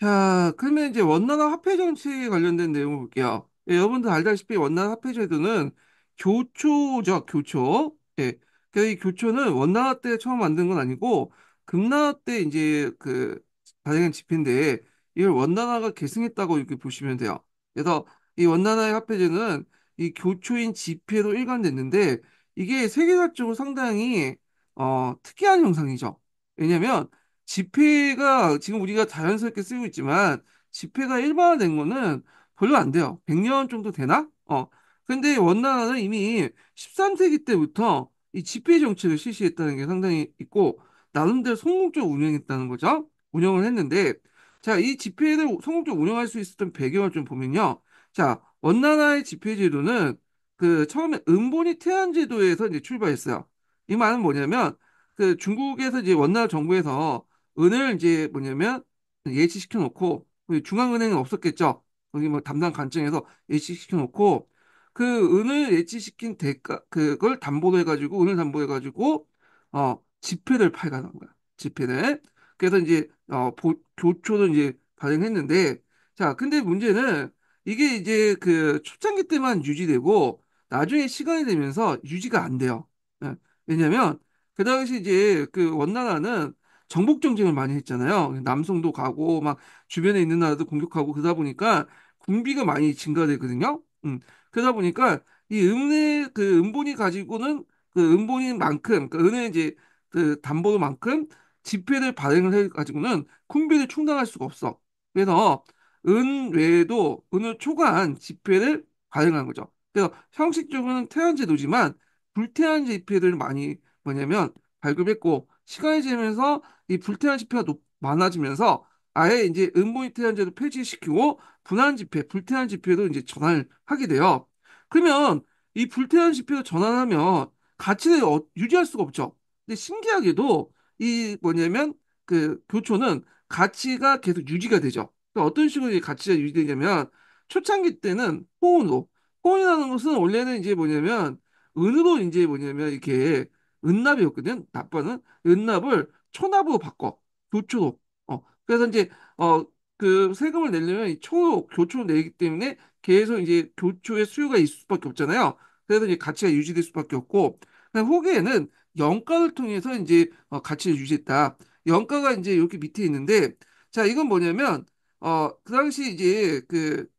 자, 그러면 이제 원나라 화폐 정책에 관련된 내용을 볼게요. 예, 여러분들 알다시피 원나라 화폐 제도는 교초죠 교초. 예, 그이 그러니까 교초는 원나라 때 처음 만든 건 아니고 금나라 때 이제 그 발행한 지폐인데 이걸 원나라가 계승했다고 이렇게 보시면 돼요. 그래서 이 원나라의 화폐제는 이 교초인 지폐로 일관됐는데 이게 세계사적으로 상당히 어, 특이한 형상이죠. 왜냐면 지폐가 지금 우리가 자연스럽게 쓰고 있지만 지폐가 일반화된 거는 별로 안 돼요. 100년 정도 되나? 어. 근데 원나라는 이미 13세기 때부터 이 지폐 정책을 실시했다는 게 상당히 있고 나름대로 성공적으로 운영했다는 거죠. 운영을 했는데 자, 이 지폐를 성공적으로 운영할 수 있었던 배경을 좀 보면요. 자, 원나라의 지폐 제도는 그 처음에 은본이 태안 제도에서 이제 출발했어요. 이 말은 뭐냐면 그 중국에서 이제 원나라 정부에서 은을 이제 뭐냐면 예치시켜 놓고 뭐 중앙은행은 없었겠죠. 거기 뭐 담당 관청에서 예치시켜 놓고 그 은을 예치시킨 대가 그걸 담보로 해가지고 은을 담보해 가지고 어 지폐를 팔가는 거야. 지폐를. 그래서 이제 어 보, 교초를 이제 발행했는데 자 근데 문제는 이게 이제 그 초창기 때만 유지되고 나중에 시간이 되면서 유지가 안 돼요. 네. 왜냐면 그 당시 이제 그 원나라는 정복 정쟁을 많이 했잖아요. 남송도 가고 막 주변에 있는 나라도 공격하고 그러다 보니까 군비가 많이 증가되거든요. 음. 그러다 보니까 이 음내 그 음본이 가지고는 그 음본인만큼 그 은혜 이제 그담보만큼 지폐를 발행을 해 가지고는 군비를 충당할 수가 없어. 그래서 은 외에도 은을 초과한 지폐를 발행한 거죠. 그래서 형식적으로는 태안제도지만 불태안 지폐를 많이 뭐냐면 발급했고 시간이 지나면서 이 불태한 집회가 높, 많아지면서 아예 이제 음모니태현제도 폐지시키고 분한 집회, 불태한 집회도 이제 전환을 하게 돼요. 그러면 이 불태한 집회로 전환하면 가치를 어, 유지할 수가 없죠. 근데 신기하게도 이 뭐냐면 그 교초는 가치가 계속 유지가 되죠. 그러니까 어떤 식으로 가치가 유지되냐면 초창기 때는 호은으로 호은이라는 것은 원래는 이제 뭐냐면 은으로 이제 뭐냐면 이렇게 은납이었거든. 나빠는 은납을 초납으로 바꿔. 교초로. 어. 그래서 이제 어 그 세금을 내려면 초로 교초로 내기 때문에 계속 이제 교초의 수요가 있을 수밖에 없잖아요. 그래서 이제 가치가 유지될 수밖에 없고 후기에는 연가를 통해서 이제 어, 가치를 유지했다. 연가가 이제 이렇게 밑에 있는데 자 이건 뭐냐면 어 그 당시 이제 그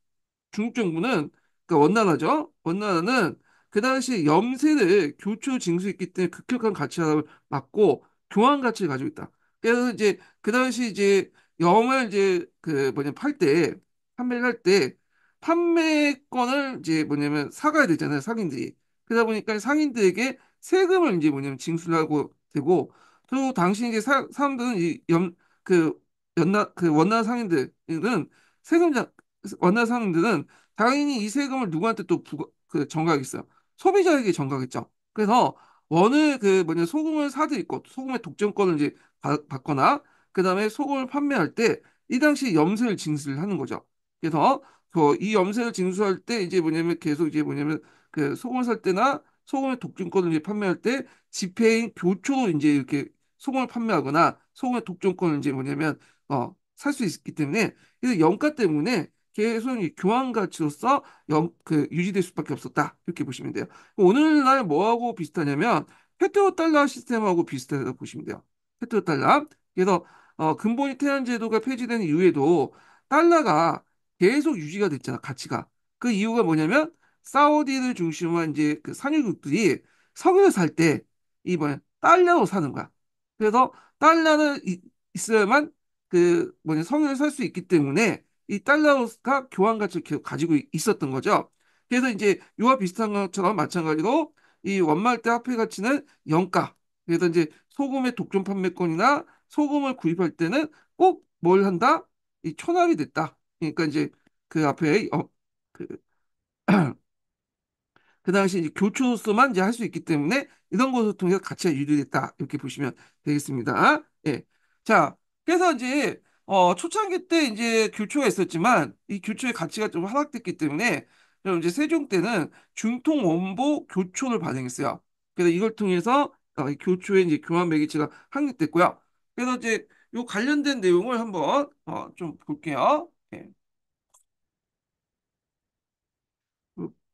중국 정부는 그러니까 원나라죠. 원나라는 그 당시 염세를 교초 징수했기 때문에 급격한 가치 하락 막고 교환 가치를 가지고 있다. 그래서 이제 그 당시 이제 영을 이제 그 뭐냐 팔때 판매를 할 때 판매권을 이제 뭐냐면 사가야 되잖아요 상인들이 그러다 보니까 상인들에게 세금을 이제 뭐냐면 징수를 하고 되고 또 당시 이제 사, 사람들은 이 염그 연나 그 원나 상인들은 세금 자 원나 상인들은 당연히 이 세금을 누구한테 또 부과 그정각하있어요 소비자에게 전가겠죠. 그래서 원을 그 뭐냐 소금을 사드 있고 소금의 독점권을 이제 받, 거나그 다음에 소금을 판매할 때 이 당시 염세를 징수를 하는 거죠. 그래서 그 이 염세를 징수할 때 이제 뭐냐면 계속 이제 뭐냐면 그 소금을 살 때나 소금의 독점권을 이제 판매할 때집회인 교초로 이제 이렇게 소금을 판매하거나 소금의 독점권을 이제 뭐냐면 어 살 수 있기 때문에 그래서 염가 때문에 계속 교환 가치로서 영, 그 유지될 수밖에 없었다 이렇게 보시면 돼요. 오늘날 뭐하고 비슷하냐면 페트로 달러 시스템하고 비슷하다고 보시면 돼요. 페트로 달러. 그래서 어, 근본이 태양 제도가 폐지된 이후에도 달러가 계속 유지가 됐잖아 가치가. 그 이유가 뭐냐면 사우디를 중심으로 한 이제 그 산유국들이 석유를 살 때 이번에 달러로 사는 거야. 그래서 달러는 있어야만 그 뭐냐 석유를 살 수 있기 때문에 이 달러가 교환 가치를 가지고 있었던 거죠. 그래서 이제 이와 비슷한 것처럼 마찬가지로 이 원말 때 화폐 가치는 영가 그래서 이제 소금의 독점 판매권이나 소금을 구입할 때는 꼭 뭘 한다? 이 초납이 됐다. 그러니까 이제 그 앞에 어그 그 당시 이제 교초로서만 이제 할 수 있기 때문에 이런 것을 통해서 가치가 유리됐다 이렇게 보시면 되겠습니다. 예. 자, 그래서 이제 어, 초창기 때 이제 교초가 있었지만 이 교초의 가치가 좀 하락됐기 때문에 그럼 이제 세종 때는 중통 원보 교초를 발행했어요. 그래서 이걸 통해서 어, 교초의 이제 교환 매개체가 확립됐고요. 그래서 이제 요 관련된 내용을 한번 어, 좀 볼게요. 예.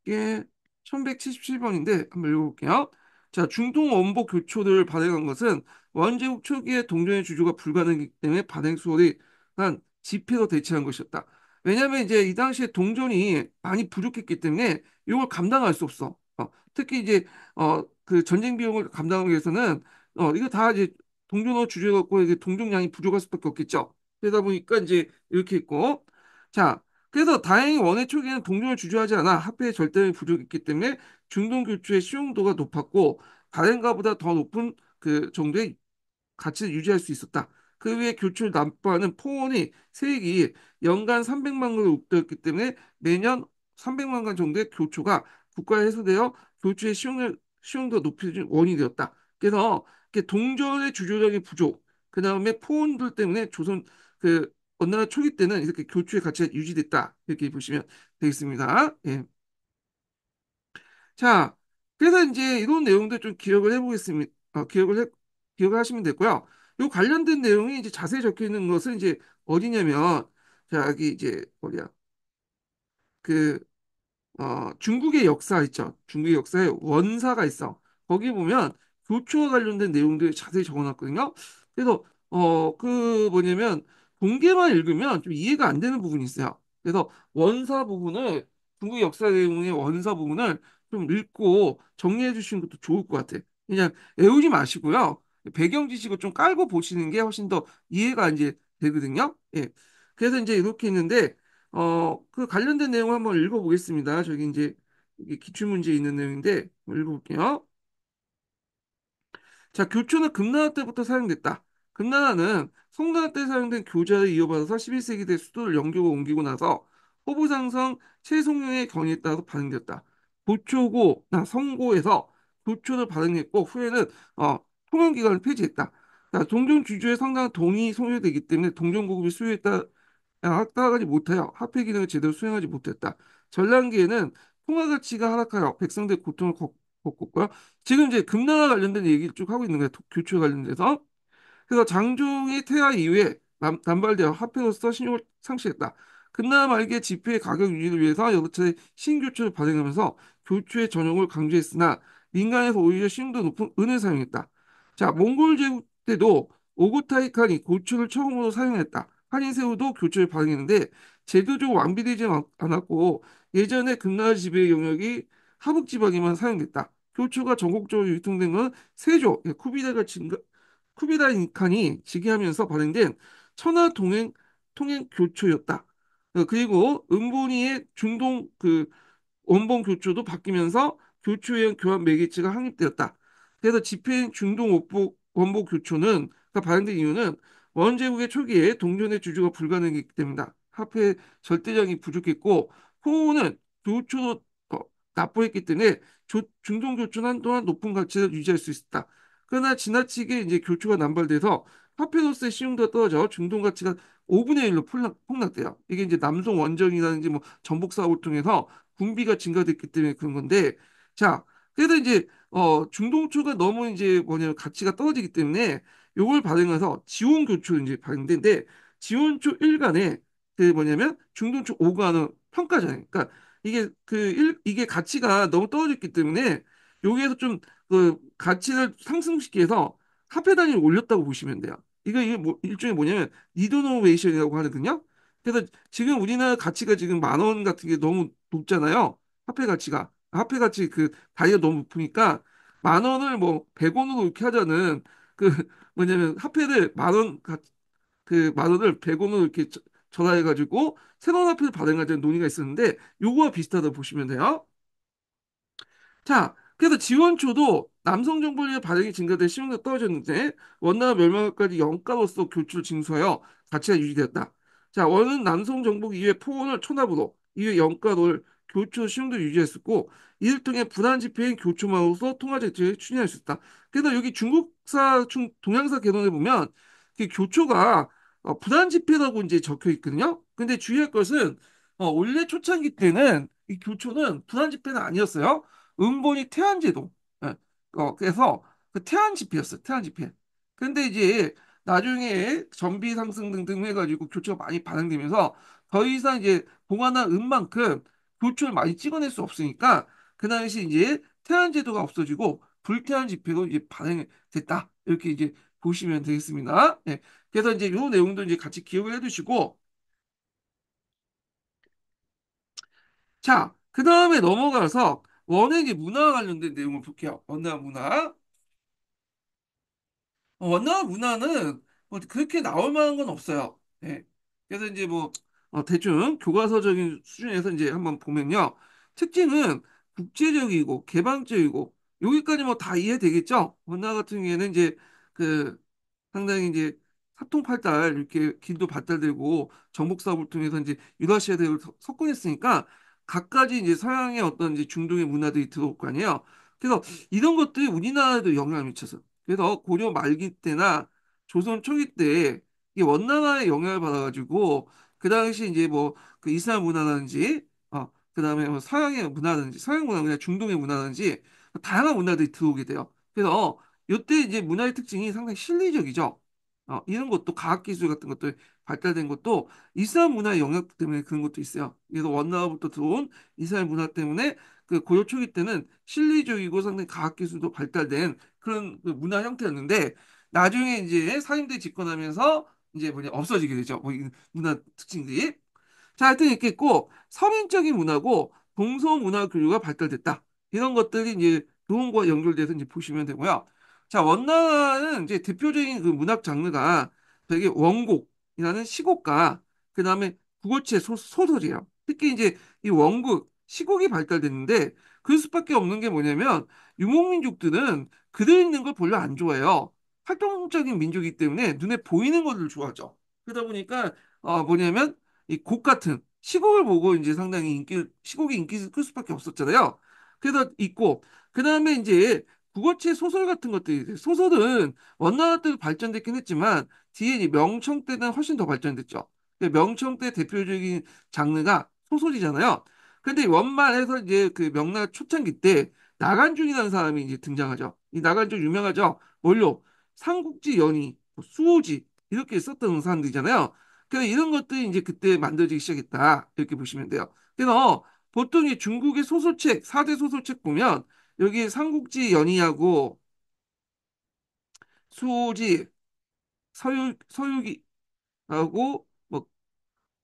이게 예, 1177번인데 한번 읽어볼게요. 자, 중통 원보 교초를 발행한 것은 원제국 초기에 동전의 주주가 불가능했기 때문에 반행 수월이 난 지폐로 대체한 것이었다. 왜냐하면 이제 이 당시에 동전이 많이 부족했기 때문에 이걸 감당할 수 없어. 어, 특히 이제 어, 그 전쟁 비용을 감당하기 위해서는 어, 이거 다 이제 동전으로 주해갖고 이제 동전량이 부족할 수밖에 없겠죠. 그러다 보니까 이제 이렇게 있고 자 그래서 다행히 원의 초기에는 동전을 주저하지 않아 화폐의 절대의 부족했기 때문에 중동 교추의 수용도가 높았고 다른 가보다 더 높은 그 정도의 가치를 유지할 수 있었다. 그 외에 교출 난파는 포원이 세액이 연간 300만 불을 웃도였기 때문에 매년 300만 건 정도의 교초가 국가에 해소되어 교초의 시용을 시용도 높여준 원인이 되었다. 그래서 동전의 주조적인 부족, 그 다음에 포원들 때문에 조선 그 원나라 초기 때는 이렇게 교초의 가치가 유지됐다. 이렇게 보시면 되겠습니다. 예. 자, 그래서 이제 이런 내용들좀 기억을 해보겠습니다. 어, 기억을 해, 기억을 하시면 됐고요. 요 관련된 내용이 이제 자세히 적혀 있는 것은 이제 어디냐면 저기 이제 뭐냐 그 어, 중국의 역사 있죠. 중국의 역사에 원사가 있어. 거기 보면 교초와 관련된 내용들이 자세히 적어놨거든요. 그래서 어그 뭐냐면 공개만 읽으면 좀 이해가 안 되는 부분이 있어요. 그래서 원사 부분을 중국 역사 내용의 원사 부분을 좀 읽고 정리해 주시는 것도 좋을 것 같아요. 그냥 외우지 마시고요. 배경 지식을 좀 깔고 보시는 게 훨씬 더 이해가 이제 되거든요. 예. 그래서 이제 이렇게 있는데 어 그 관련된 내용을 한번 읽어보겠습니다. 저기 이제 기출 문제 있는 내용인데 읽어볼게요. 자, 교초는 금나라 때부터 사용됐다. 금나라는 송나라 때 사용된 교자를 이어받아서 11세기 때 수도를 영교로 옮기고 나서 호부상성 최송령의 경위에 따라서 발행됐다. 고초고나 성고에서 교초를 발행했고 후에는 어, 통원기간을 폐지했다. 동종 주주의 상당한 동의 소요되기 때문에 동종 고급이 소유했다 합당하지 아, 못하여 화폐 기능을 제대로 수행하지 못했다. 전란기에는 통화 가치가 하락하여 백성들의 고통을 겪었고요. 지금 이제 금나라 관련된 얘기를 쭉 하고 있는 거예요. 교출 관련돼서. 그래서 장종의 태하 이후에 남, 발되어 화폐로서 신용을 상실했다. 금나라 말기에 지폐의 가격 유지를 위해서 여러 차례 신교출을 발행하면서 교추의 전용을 강조했으나 민간에서 오히려 신용도 높은 은을 사용했다. 자, 몽골 제국 때도 오고타이 칸이 고추를 처음으로 사용했다. 한인세우도 교체를 반영했는데 제도적으로 완비되지 않았고 예전에 금나라 지배의 영역이 하북 지방에만 사용됐다. 교초가 전국적으로 유통된 건 세조, 예, 쿠비다가 증가, 쿠비다 인칸이 즉위하면서 발행된 천하 동행 통행 교초였다. 어, 그리고 음본이의 중동 그 원본 교초도 바뀌면서 교초의 교환 매개체가 확립되었다. 그래서 집행 중동 원복, 원복 교촌은 그러니까 발행된 이유는 원제국의 초기에 동전의 주주가 불가능했기 때문이다. 화폐 절대량이 부족했고 호우는 교초도 납부했기 때문에 조, 중동 교촌 한동안 높은 가치를 유지할 수 있었다. 그러나 지나치게 이제 교초가 남발돼서 파피로서의 시용도가 떨어져 중동 가치가 5분의 1로 폭락, 돼요 이게 이제 남송 원정이라든지 뭐 전복 사업을 통해서 군비가 증가됐기 때문에 그런 건데, 자, 그래서 이제 어, 중동초가 너무 이제 뭐냐면 가치가 떨어지기 때문에 요걸 발행해서 지원교초 이제 발행된데 지원초 1관에 그 뭐냐면 중동초 5관은 평가잖아요. 그러니까 이게 그 일, 이게 가치가 너무 떨어졌기 때문에 여기에서 좀 그 가치를 상승시키 해서 화폐 단위를 올렸다고 보시면 돼요. 이거 이게 뭐 일종의 뭐냐면 리도노웨이션이라고 하거든요. 그래서 지금 우리나라 가치가 지금 만 원 같은 게 너무 높잖아요. 화폐 가치가. 화폐 가치 그 다이가 너무 높으니까 만 원을 뭐 100원으로 이렇게 하자는 그 뭐냐면 화폐를 만원 그만 원을 100원으로 이렇게 전화해 가지고 새로운 화폐를 발행하자는 논의가 있었는데 요거와 비슷하다 보시면 돼요. 자, 그래서 지원초도 남성 정보의 발행이 증가돼 신용도 떨어졌는데 원나라 멸망까지 영가로서 교출 징수하여 가치가 유지되었다. 자, 원은 남성 정복 이후에 포원을 초납으로 이후 영가를 교초 시흥도 유지했었고 이를 통해 분한 집회인 교초만으로서 통화 정체를 추진할 수 있다. 그래서 여기 중국사 중 동양사 개론에 보면 그 교초가 어, 분한 집회라고 이제 적혀 있거든요. 근데 주의할 것은 어, 원래 초창기 때는 이 교초는 분한 집회는 아니었어요. 음본이 태안제도 네. 예, 어, 그래서 그 태안 집회였어요. 태안 집회. 근데 이제 나중에 전비 상승 등등 해가지고 교체가 많이 반응되면서 더 이상 이제 봉화나은만큼 교출을 많이 찍어낼 수 없으니까 그 당시 이제 태안 제도가 없어지고 불태안 집회가 이제 발행됐다 이렇게 이제 보시면 되겠습니다. 네. 그래서 이제 이 내용도 이제 같이 기억을 해두시고 자 그 다음에 넘어가서 원의 이 문화와 관련된 내용을 볼게요. 원나 문화 어, 원나 문화는 뭐 그렇게 나올 만한 건 없어요. 네. 그래서 이제 뭐 어, 대충 교과서적인 수준에서 이제 한번 보면요. 특징은 국제적이고 개방적이고 여기까지 뭐 다 이해되겠죠? 원나 같은 경우에는 이제 그 상당히 이제 사통팔달 이렇게 길도 발달되고 정복 사업을 통해서 이제 유라시아 대륙을 석권했으니까 각가지 이제 서양의 어떤 이제 중동의 문화들이 들어올 거 아니에요. 그래서 이런 것들이 우리나라에도 영향을 미쳤어 그래서 고려 말기 때나 조선 초기 때 이게 원나라의 영향을 받아가지고 그 당시 이제 뭐 그 이슬람 문화라든지 어 그다음에 뭐 서양의 문화라든지 서양 문화 그냥 중동의 문화라든지 다양한 문화들이 들어오게 돼요. 그래서 이때 어, 이제 문화의 특징이 상당히 실리적이죠. 어, 이런 것도 과학기술 같은 것도 발달된 것도 이슬람 문화의 영역 때문에 그런 것도 있어요. 그래서 원나라부터 들어온 이슬람 문화 때문에 그 고려 초기 때는 실리적이고 상당히 과학기술도 발달된 그런 그 문화 형태였는데 나중에 이제 사림들이 집권하면서 이제 뭐냐 없어지게 되죠. 뭐 문화 특징들이. 자, 하여튼 이렇게 있고 서민적인 문화고 동서 문화 교류가 발달됐다. 이런 것들이 이제 노원과 연결돼서 이제 보시면 되고요. 자, 원나라는 이제 대표적인 그 문학 장르가 되게 원곡이라는 시곡과그 다음에 국어체 소, 소설이에요. 특히 이제 이 원곡, 시곡이 발달됐는데 그럴 수밖에 없는 게 뭐냐면 유목민족들은 그대 있는 걸 별로 안 좋아해요. 활동적인 민족이기 때문에 눈에 보이는 것을 좋아하죠. 그러다 보니까 어, 뭐냐면 이 곡 같은 시곡을 보고 이제 상당히 인기 시곡이 인기를 끌 수밖에 없었잖아요. 그래서 있고 그 다음에 이제 국어체 소설 같은 것들이 소설은 원나라 때도 발전됐긴 했지만 뒤에 명청 때는 훨씬 더 발전됐죠. 그 명청 때 대표적인 장르가 소설이잖아요. 근데 원만해서 이제 그 명나라 초창기 때 나간중이라는 사람이 이제 등장하죠. 이 나간중 유명하죠. 원료 삼국지 연희, 뭐 수호지 이렇게 썼던 사람들이잖아요 그래서 이런 것들이 이제 그때 만들어지기 시작했다 이렇게 보시면 돼요. 그래서 보통 이 중국의 소설책 사대 소설책 보면 여기 삼국지 연희하고 수호지 서유 서유기하고 뭐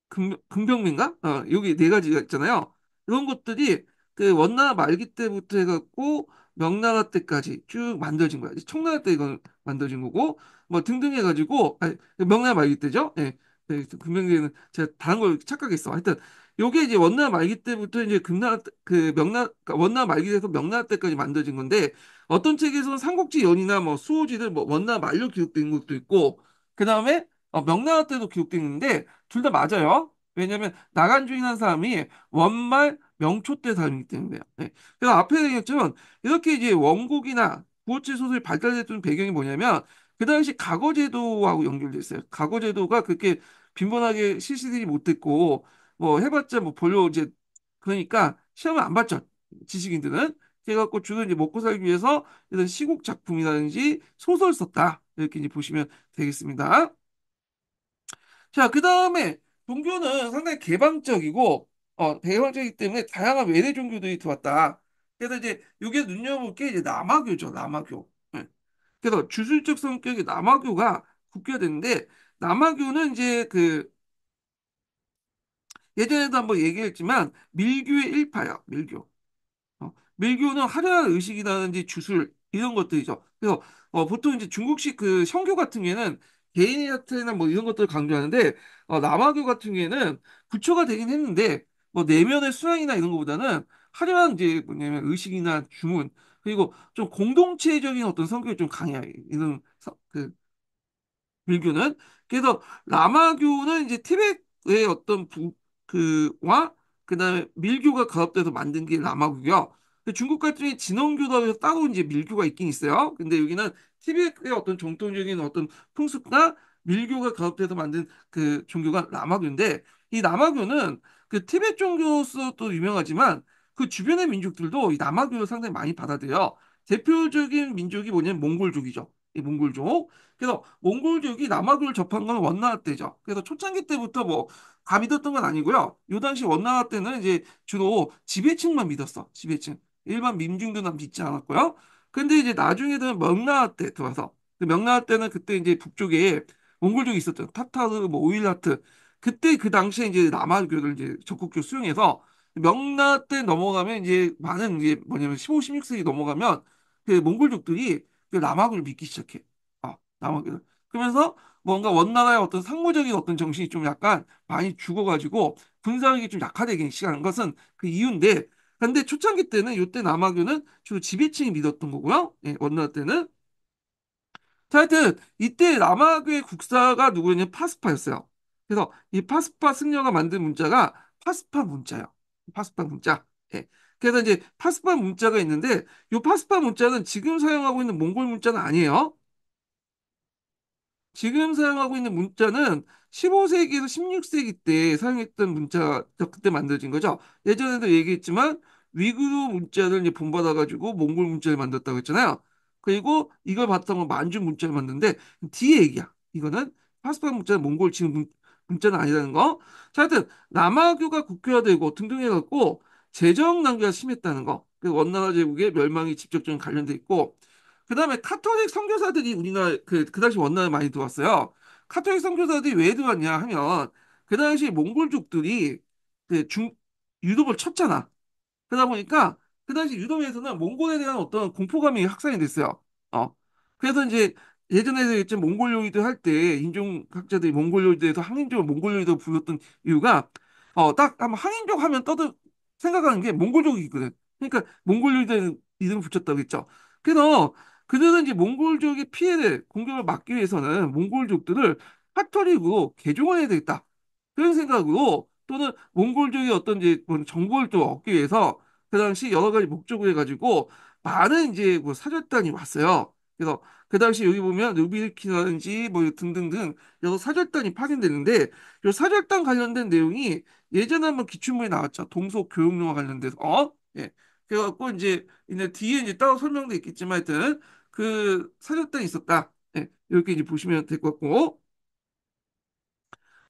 금, 금병민가 어, 여기 네 가지가 있잖아요. 이런 것들이 그원나 말기 때부터 해갖고 명나라 때까지 쭉 만들어진 거야. 청나라 때 이건 만들어진 거고 뭐 등등 해가지고 아니, 명나라 말기 때죠. 예. 네, 금명기는 제가 다른 걸 착각했어. 하여튼 요게 이제 원나라 말기 때부터 이제 금나라 그 명나 라 그러니까 원나라 말기에서 명나라 때까지 만들어진 건데 어떤 책에서는 삼국지 연이나 뭐 수호지들 뭐 원나라 만로 기록된 것도 있고 그 다음에 어, 명나라 때도 기록되는데 둘 다 맞아요. 왜냐면 나간주인한 사람이 원말 명초 때 삶이기 때문에. 네. 그래서 앞에 얘기했지만 이렇게 이제 원곡이나 구어체 소설이 발달됐던 배경이 뭐냐면 그 당시 가거제도하고 연결돼 있어요. 가거제도가 그렇게 빈번하게 실시되지 못했고 뭐 해봤자 뭐 별로 이제 그러니까 시험을 안 봤죠. 지식인들은. 그래갖고 주로 이제 먹고 살기 위해서 이런 시국 작품이라든지 소설 썼다. 이렇게 이제 보시면 되겠습니다. 자, 그 다음에 종교는 상당히 개방적이고 어, 대형제이기 때문에 다양한 외래 종교들이 들어왔다. 그래서 이제 이게 눈여겨볼 게 이제 남아교죠, 남아교. 예. 그래서 주술적 성격의 남아교가 국교됐는데 남아교는 이제 그 예전에도 한번 얘기했지만 밀교의 일파야, 밀교. 어, 밀교는 화려한 의식이라든지 주술 이런 것들이죠. 그래서 어, 보통 이제 중국식 그 성교 같은 경우에는 개인의 하트나 뭐 이런 것들을 강조하는데 어, 남아교 같은 경우에는 부처가 되긴 했는데 뭐 내면의 수양이나 이런 것보다는 하려한 이제 뭐냐면 의식이나 주문 그리고 좀 공동체적인 어떤 성격이 좀 강해요. 이런 서- 그 불교는 그래서 라마교는 이제 티베의 어떤 부, 그와 그다음에 밀교가 결합돼서 만든 게라마교요 중국 같은 경우에 진원교답에서 따로 이제 밀교가 있긴 있어요. 근데 여기는 티베의 어떤 정통적인 어떤 풍습과 밀교가 결합돼서 만든 그 종교가 라마교인데 이 라마교는 그 티베트 종교로서도 유명하지만 그 주변의 민족들도 이 남아교를 상당히 많이 받아들여 대표적인 민족이 뭐냐면 몽골족이죠. 이 몽골족. 그래서 몽골족이 남아교를 접한 건 원나라 때죠. 그래서 초창기 때부터 뭐 감이 떴던건 아니고요. 요 당시 원나라 때는 이제 주로 지배층만 믿었어. 지배층. 일반 민중들은 믿지 않았고요. 근데 이제 나중에 는 명나라 때 들어와서 그 명나라 때는 그때 이제 북쪽에 몽골족이 있었죠. 타타르, 뭐 오일라트 그때 그 당시에 이제 남아교를 이제 적극적으로 수용해서 명나 때 넘어가면 이제 많은 이제 뭐냐면 15, 16세기 넘어가면 그 몽골족들이 그 남아교를 믿기 시작해. 아, 남아교 그, 그러면서 뭔가 원나라의 어떤 상호적인 어떤 정신이 좀 약간 많이 죽어가지고 분사력이 좀 약화되기 시작한 것은 그 이유인데 근데 초창기 때는 이때 남아교는 주로 지배층이 믿었던 거고요. 예, 원나라 때는. 자, 하여튼 이때 남아교의 국사가 누구였냐면 파스파였어요. 그래서 이 파스파 승려가 만든 문자가 파스파 문자예요. 파스파 문자. 예. 그래서 이제 파스파 문자가 있는데 이 파스파 문자는 지금 사용하고 있는 몽골 문자는 아니에요. 지금 사용하고 있는 문자는 15세기에서 16세기 때 사용했던 문자 그때 만들어진 거죠. 예전에도 얘기했지만 위구르 문자를 이제 본받아가지고 몽골 문자를 만들었다고 했잖아요. 그리고 이걸 바탕으로 만주 문자를 만드는데 뒤에 얘기야. 이거는 파스파 문자는 몽골 지금 문제는 아니라는 거. 자, 하여튼 남아교가 국교화되고 등등 해갖고 재정 낭비가 심했다는 거. 그 원나라 제국의 멸망이 직접적인 관련돼 있고 그 다음에 카톨릭 선교사들이 우리나라 그, 그 당시 원나라에 많이 들어왔어요. 카톨릭 선교사들이 왜 들어왔냐 하면 그 당시 몽골족들이 그 중, 유럽을 쳤잖아. 그러다 보니까 그 당시 유럽에서는 몽골에 대한 어떤 공포감이 확산이 됐어요. 어. 그래서 이제 예전에도 이제 몽골 요리도 할 때 인종학자들이 몽골 요리도에서 항인족을 몽골 요리도 불렀던 이유가 어 딱 한 번 항인족 하면 떠들 생각하는 게 몽골족이 거든 그러니까 몽골 요리도 이름 을 붙였다고 했죠. 그래서 그들은 이제 몽골족의 피해를 공격을 막기 위해서는 몽골족들을 파토리고 개종 해야 되겠다. 그런 생각으로 또는 몽골족의 어떤 이제 뭐 정보를 또 얻기 위해서 그 당시 여러 가지 목적을 해가지고 많은 이제 뭐 사절단이 왔어요. 그래서 그 당시 여기 보면 루비키라든지 뭐 등등등 여러 사절단이 파견되는데 이 사절단 관련된 내용이 예전에 한번 기출문에 나왔죠. 동서 교육용화 관련돼서 어? 예. 그래갖고 이제 이제 뒤에 이제 따로 설명도 있겠지만 하여튼 그 사절단이 있었다. 예. 이렇게 이제 보시면 될 것 같고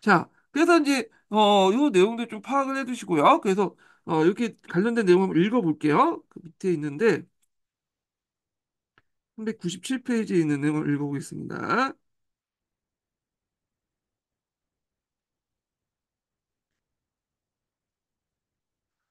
자 그래서 이제 어요 내용도 좀 파악을 해두시고요. 그래서 어 이렇게 관련된 내용 한번 읽어볼게요. 그 밑에 있는데 397페이지에 있는 내용을 읽어보겠습니다.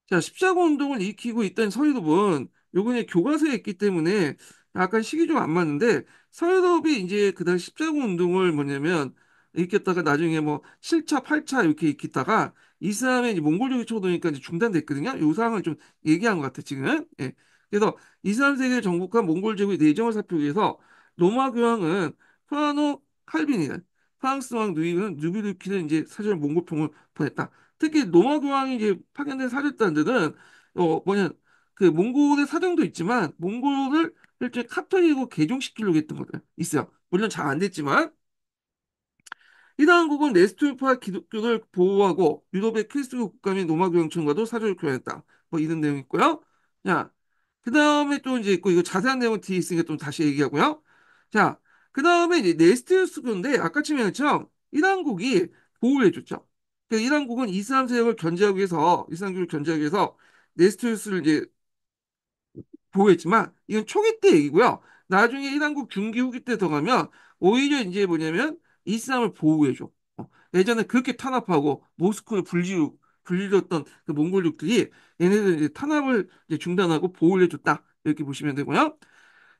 자, 십자가 운동을 익히고 있던 서유럽은 요번에 교과서에 있기 때문에 약간 시기 좀 안 맞는데 서유럽이 이제 그다음 십자가 운동을 뭐냐면 익혔다가 나중에 뭐 7차, 8차 이렇게 익히다가 이슬람의 몽골족이 쳐들니까 중단됐거든요. 요 사항을 좀 얘기한 것 같아요, 지금. 예. 그래서 이슬람 세계를 정복한 몽골 제국의 내정을 살펴기 위해서 로마 교황은 프라노 칼빈이는 프랑스 왕 누이는 누비루키는 이제 사실 몽골 평을 보냈다. 특히 로마 교황이 이제 파견된 사절단들은 어 뭐냐 그 몽골의 사정도 있지만 몽골을 일종의 카톨릭으로 개종시키려고 했던 거들 있어요. 물론 잘 안 됐지만 이러한 국은 네스토파 기독교를 보호하고 유럽의 크리스도 국가 인 로마 교황청과도 사절을 교환했다. 뭐 이런 내용이 있고요. 야, 그 다음에 또 이제 있고, 이거 자세한 내용은 뒤에 있으니까 좀 다시 얘기하고요. 자, 그 다음에 이제 네스트유스교인데 아까 치면처럼 이란 국이 보호 해줬죠. 그러니까 이란 국은 이슬람 세력을 견제하기 위해서, 이슬람교를 견제하기 위해서 네스트유스를 이제 보호했지만, 이건 초기 때 얘기고요. 나중에 이란국 중기 후기 때 들어가면, 오히려 이제 뭐냐면, 이슬람을 보호해줘. 어, 예전에 그렇게 탄압하고 모스크를 불지르, 불리던 그 몽골족들이 얘네들 이제 탄압을 이제 중단하고 보호를 해줬다. 이렇게 보시면 되고요.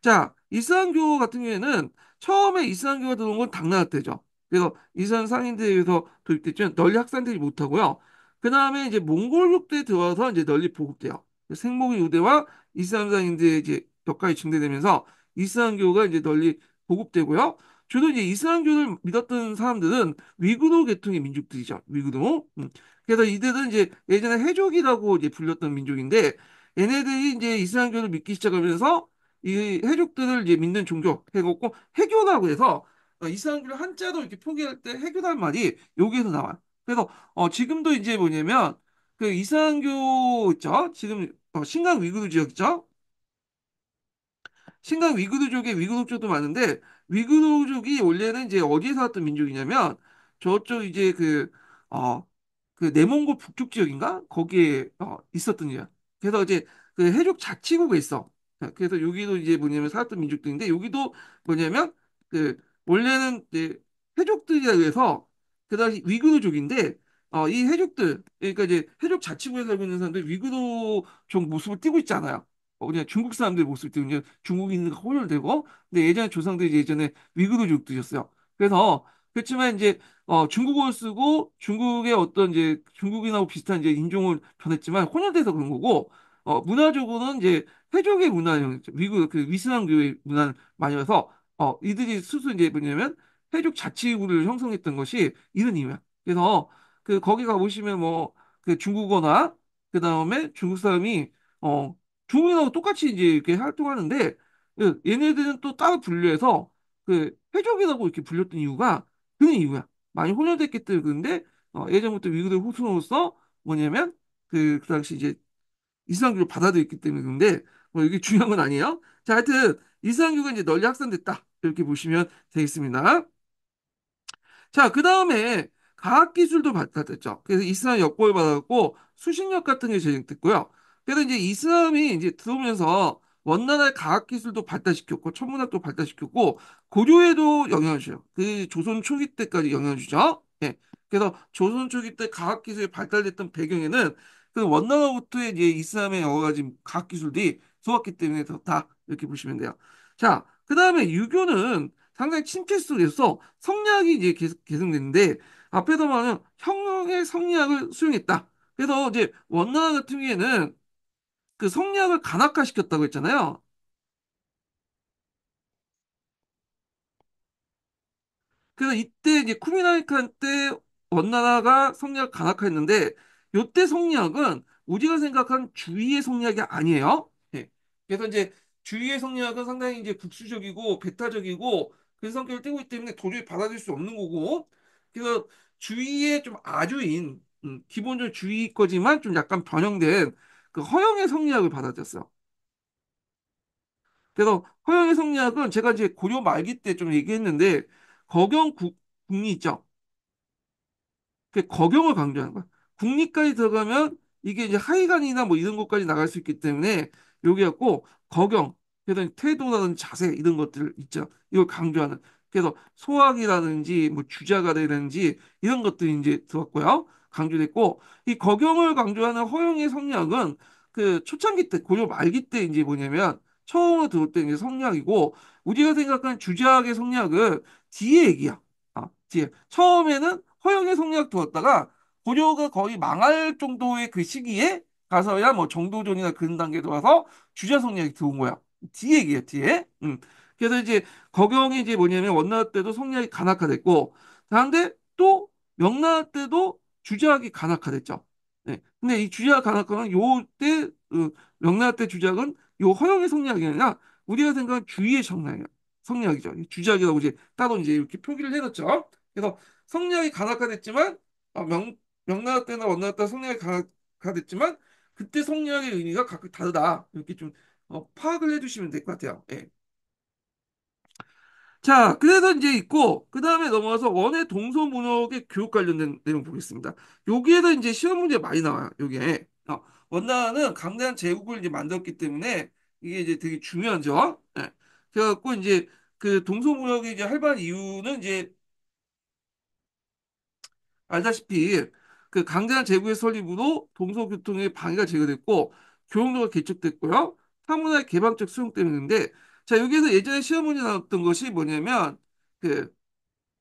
자, 이슬람교 같은 경우에는 처음에 이슬람교가 들어온 건 당나라 때죠. 그래서 이슬람 상인들에 의해서 도입됐지만 널리 확산되지 못하고요. 그 다음에 이제 몽골족 들때 들어와서 이제 널리 보급돼요. 생목의 유대와 이슬람 상인들의 이제 역할이 증대되면서 이슬람교가 이제 널리 보급되고요. 주로 이제 이슬람교를 믿었던 사람들은 위그노 계통의 민족들이죠. 위그노. 음. 그래서 이들은 이제 예전에 해족이라고 이제 불렸던 민족인데 얘네들이 이제 이슬람교를 믿기 시작하면서 이 해족들을 이제 믿는 종교 해갖고 해교라고 해서 어, 이슬람교를 한자로 이렇게 포기할 때 해교란 말이 여기에서 나와요. 그래서 어 지금도 이제 뭐냐면 그 이슬람교 있죠. 지금 어 신강 위그르 지역 있죠. 신강 위그르족의위그르족도 많은데 위그노족이 원래는 이제 어디에 살았던 민족이냐면 저쪽 이제 그, 어, 그 내몽고 북쪽 지역인가? 거기에 어, 있었던 이야. 그래서 이제 그 해족 자치구가 있어. 그래서 여기도 이제 뭐냐면 살았던 민족들인데 여기도 뭐냐면 그 원래는 이제 해족들이라 그래서 그 당시 위그노족인데 어, 이 해족들 그러니까 이제 해족 자치구에 살고 있는 사람들 위그노족 모습을 띠고 있잖아요 우리가 어, 중국 사람들 이못 쓸 때문에 중국인들과 혼혈되고 근데 예전에 조상들이 예전에 위구르족 드셨어요. 그래서 그렇지만 이제 어, 중국어를 쓰고 중국의 어떤 이제 중국인하고 비슷한 이제 인종을 변했지만 혼혈돼서 그런 거고 어, 문화적으로는 이제 회족의 문화, 미국 그 위스랑교의 문화는 많이 와서 어, 이들이 스스로 이제 뭐냐면 회족 자치구를 형성했던 것이 이런 이유야. 그래서 그 거기 가보시면 뭐 그 중국어나 그 다음에 중국 사람이 어 중국하고 똑같이 이제 이렇게 활동하는데 그 얘네들은 또 따로 분류해서 그 회족이라고 이렇게 불렸던 이유가 그 이유야. 많이 혼혈됐기 때문에 어, 예전부터 위구르 호수로서 뭐냐면 그, 그 당시 이제 이슬람교를 받아들였기 때문에 그런데 뭐 이게 중요한 건 아니에요. 자, 하여튼 이슬람교가 이제 널리 확산됐다 이렇게 보시면 되겠습니다. 자, 그 다음에 과학기술도 발달됐죠. 그래서 이슬람 역보을 받았고 수신력 같은 게 제정됐고요. 그래서 이제 이슬람이 이제 들어오면서 원나라의 과학 기술도 발달시켰고 천문학도 발달시켰고 고려에도 영향을 줘요. 그 조선 초기 때까지 영향을 주죠. 예. 그래서 조선 초기 때 과학 기술이 발달됐던 배경에는 그 원나라부터의 이제 이슬람의 여러 가지 과학 기술이 들들았기 때문에 더 다 이렇게 보시면 돼요. 자, 그 다음에 유교는 상당히 침체 속에서 성리학이 이제 계속 계승됐는데 앞에서 말하는 형용의 성리학을 수용했다. 그래서 이제 원나라 같은 경우에는 그 성리학을 간학화시켰다고 했잖아요. 그래서 이때 이제 쿠미나이칸 때 원나라가 성리학 간학화했는데 요때 성리학은 우리가 생각한 주위의 성리학이 아니에요. 예. 그래서 이제 주위의 성리학은 상당히 이제 국수적이고 배타적이고 그 성격을 띠고 있기 때문에 도저히 받아들일 수 없는 거고 그래서 주위의 좀 아주인 음, 기본적으로 주위 거지만 좀 약간 변형된 그 허영의 성리학을 받아들였어요. 그래서 허영의 성리학은 제가 이제 고려 말기 때 좀 얘기했는데 거경 국, 국리 있죠. 그 거경을 강조하는 거야. 국리까지 들어가면 이게 이제 하이간이나 뭐 이런 것까지 나갈 수 있기 때문에 여기였고 거경 그래서 태도라는 자세 이런 것들 있죠. 이걸 강조하는 그래서 소학이라든지 뭐 주자가 되든지 이런 것들이 이제 들어왔고요. 강조됐고 이 거경을 강조하는 허용의 성략은 그 초창기 때 고려 말기 때 이제 뭐냐면 처음으로 들어올 때 이제 성략이고 우리가 생각하는 주자학의 성략은 뒤에 얘기야. 아, 뒤에 처음에는 허용의 성략 들었다가 고려가 거의 망할 정도의 그 시기에 가서야 뭐 정도전이나 그런 단계에 들어와서 주자 성략이 들어온 거야. 뒤 얘기야, 뒤에. 음. 그래서 이제 거경이 이제 뭐냐면 원나라 때도 성략이 간악화됐고, 그런데 또 명나라 때도 주작이 간악화됐죠. 네. 근데 이 주작 간악화는 요때 어, 그 명나라 때 주작은 요 허영의 성리학이 아니라 우리가 생각한 주의의 성리학, 이 성리학이죠. 주작이라고 이제 따로 이제 이렇게 표기를 해놨죠. 그래서 성리학이 간악화됐지만 아, 명, 명나라 때나 원나라 때 성리학이 간악화됐지만 그때 성리학의 의미가 각각 다르다 이렇게 좀 어, 파악을 해주시면 될 것 같아요. 예. 자, 그래서 이제 있고, 그 다음에 넘어가서 원의 동서문역의 교육 관련된 내용 보겠습니다. 여기에서 이제 시험 문제 많이 나와요, 여기에. 어, 원나라는 강대한 제국을 이제 만들었기 때문에 이게 이제 되게 중요한죠. 예. 그래갖고 이제 그 동서문역이 이제 활발한 이유는 이제 알다시피 그 강대한 제국의 설립으로 동서교통의 방해가 제거됐고, 교역로가 개척됐고요. 사문화의 개방적 수용 때문인데, 자, 여기에서 예전에 시어머니 나왔던 것이 뭐냐면, 그,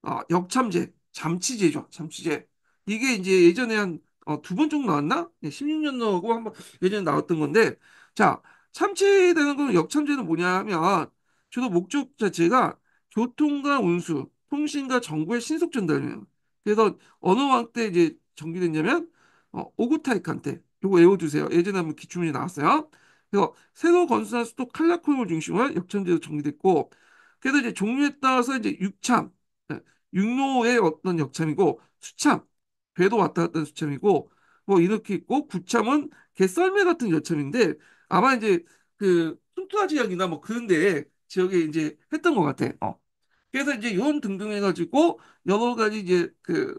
어, 역참제, 잠치제죠. 잠치제. 이게 이제 예전에 한, 어, 두 번 정도 나왔나? 네, 16년 도하고한 번 예전에 나왔던 건데, 자, 참치되는 건 역참제는 뭐냐 하면, 주로 목적 자체가 교통과 운수, 통신과 정보의 신속 전달이에요. 그래서 어느 왕 때 이제 정비됐냐면, 어, 오구타이한테 요거 외워두세요. 예전에 한번 기출문제 나왔어요. 그래서 세로 건수한 수도 칼라콜을 중심으로 한 역천제로 정리됐고 그래서 이제 종류에 따라서 이제 육참, 예, 육로의 어떤 역참이고 수참, 배도 왔다 갔다 하는 수참이고 뭐 이렇게 있고 구참은 개썰매 같은 여참인데 아마 이제 그 툰투아 지역이나 뭐 그런 데 지역에 이제 했던 것 같아. 어. 그래서 이제 이런 등등 해가지고 여러 가지 이제 그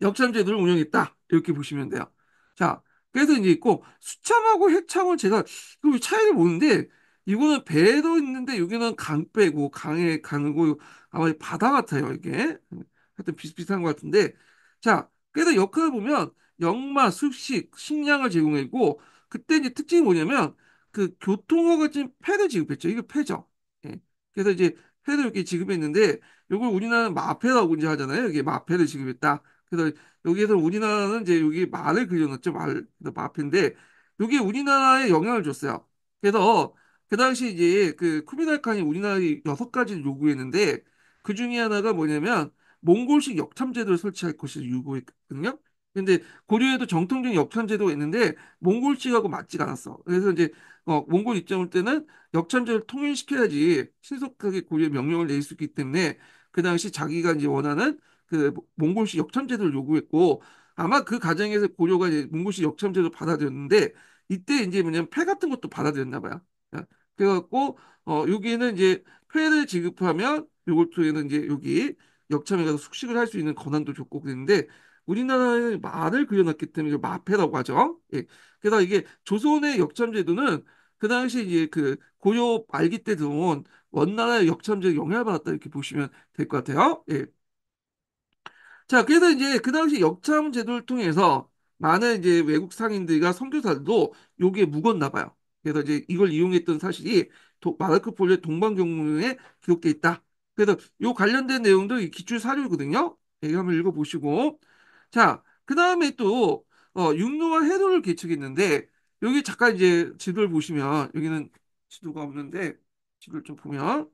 역참제도를 운영했다 이렇게 보시면 돼요. 자, 그래서 이제 있고 수참하고 해창을 제가 그 차이를 보는데 이거는 배도 있는데 여기는 강 빼고 강에 강이고 아마 바다 같아요 이게 하여튼 비슷비슷한 것 같은데 자 그래서 역할을 보면 역마 습식 식량을 제공했고 그때 이제 특징이 뭐냐면 그 교통허가 지금 패를 지급했죠 이거 패죠 예. 그래서 이제 패를 이렇게 지급했는데 이걸 우리나라는 마패라고 이제 하잖아요 이게 마패를 지급했다 그래서 여기에서 우리나라는 이제 여기 말을 그려놨죠. 말, 마피인데 여게 우리나라에 영향을 줬어요. 그래서 그 당시 이제 그 쿠비날칸이 우리나라에 여섯 가지를 요구했는데 그 중에 하나가 뭐냐면 몽골식 역참제도를 설치할 것을 요구했거든요. 근데 고려에도 정통적인 역참제도가 있는데 몽골식하고 맞지가 않았어. 그래서 이제 어, 몽골 입장일 때는 역참제를 통일시켜야지 신속하게 고려의 명령을 내릴 수 있기 때문에 그 당시 자기가 이제 원하는 그 몽골식 역참제도를 요구했고 아마 그 과정에서 고려가 이제 몽골식 역참제도 받아들였는데 이때 이제 뭐냐면 폐 같은 것도 받아들였나 봐요. 그래갖고 어 여기에는 이제 폐를 지급하면 요걸 통해서 이제 여기 역참에 가서 숙식을 할 수 있는 권한도 줬고 그랬는데 우리나라에는 말을 그려놨기 때문에 마패라고 하죠. 예. 그래서 이게 조선의 역참제도는 그 당시 이제 그 고려 말기 때 들어온 원나라의 역참제도 영향을 받았다 이렇게 보시면 될 것 같아요. 예. 자, 그래서 이제 그 당시 역참 제도를 통해서 많은 이제 외국 상인들과 선교사들도 요게 묵었나 봐요. 그래서 이제 이걸 이용했던 사실이 마르크 폴로의 동방경문에 기록돼 있다. 그래서 요 관련된 내용도 이 기출 사료거든요. 여기 예, 한번 읽어보시고. 자, 그 다음에 또, 어, 육로와 해로를 개척했는데, 여기 잠깐 이제 지도를 보시면, 여기는 지도가 없는데, 지도를 좀 보면,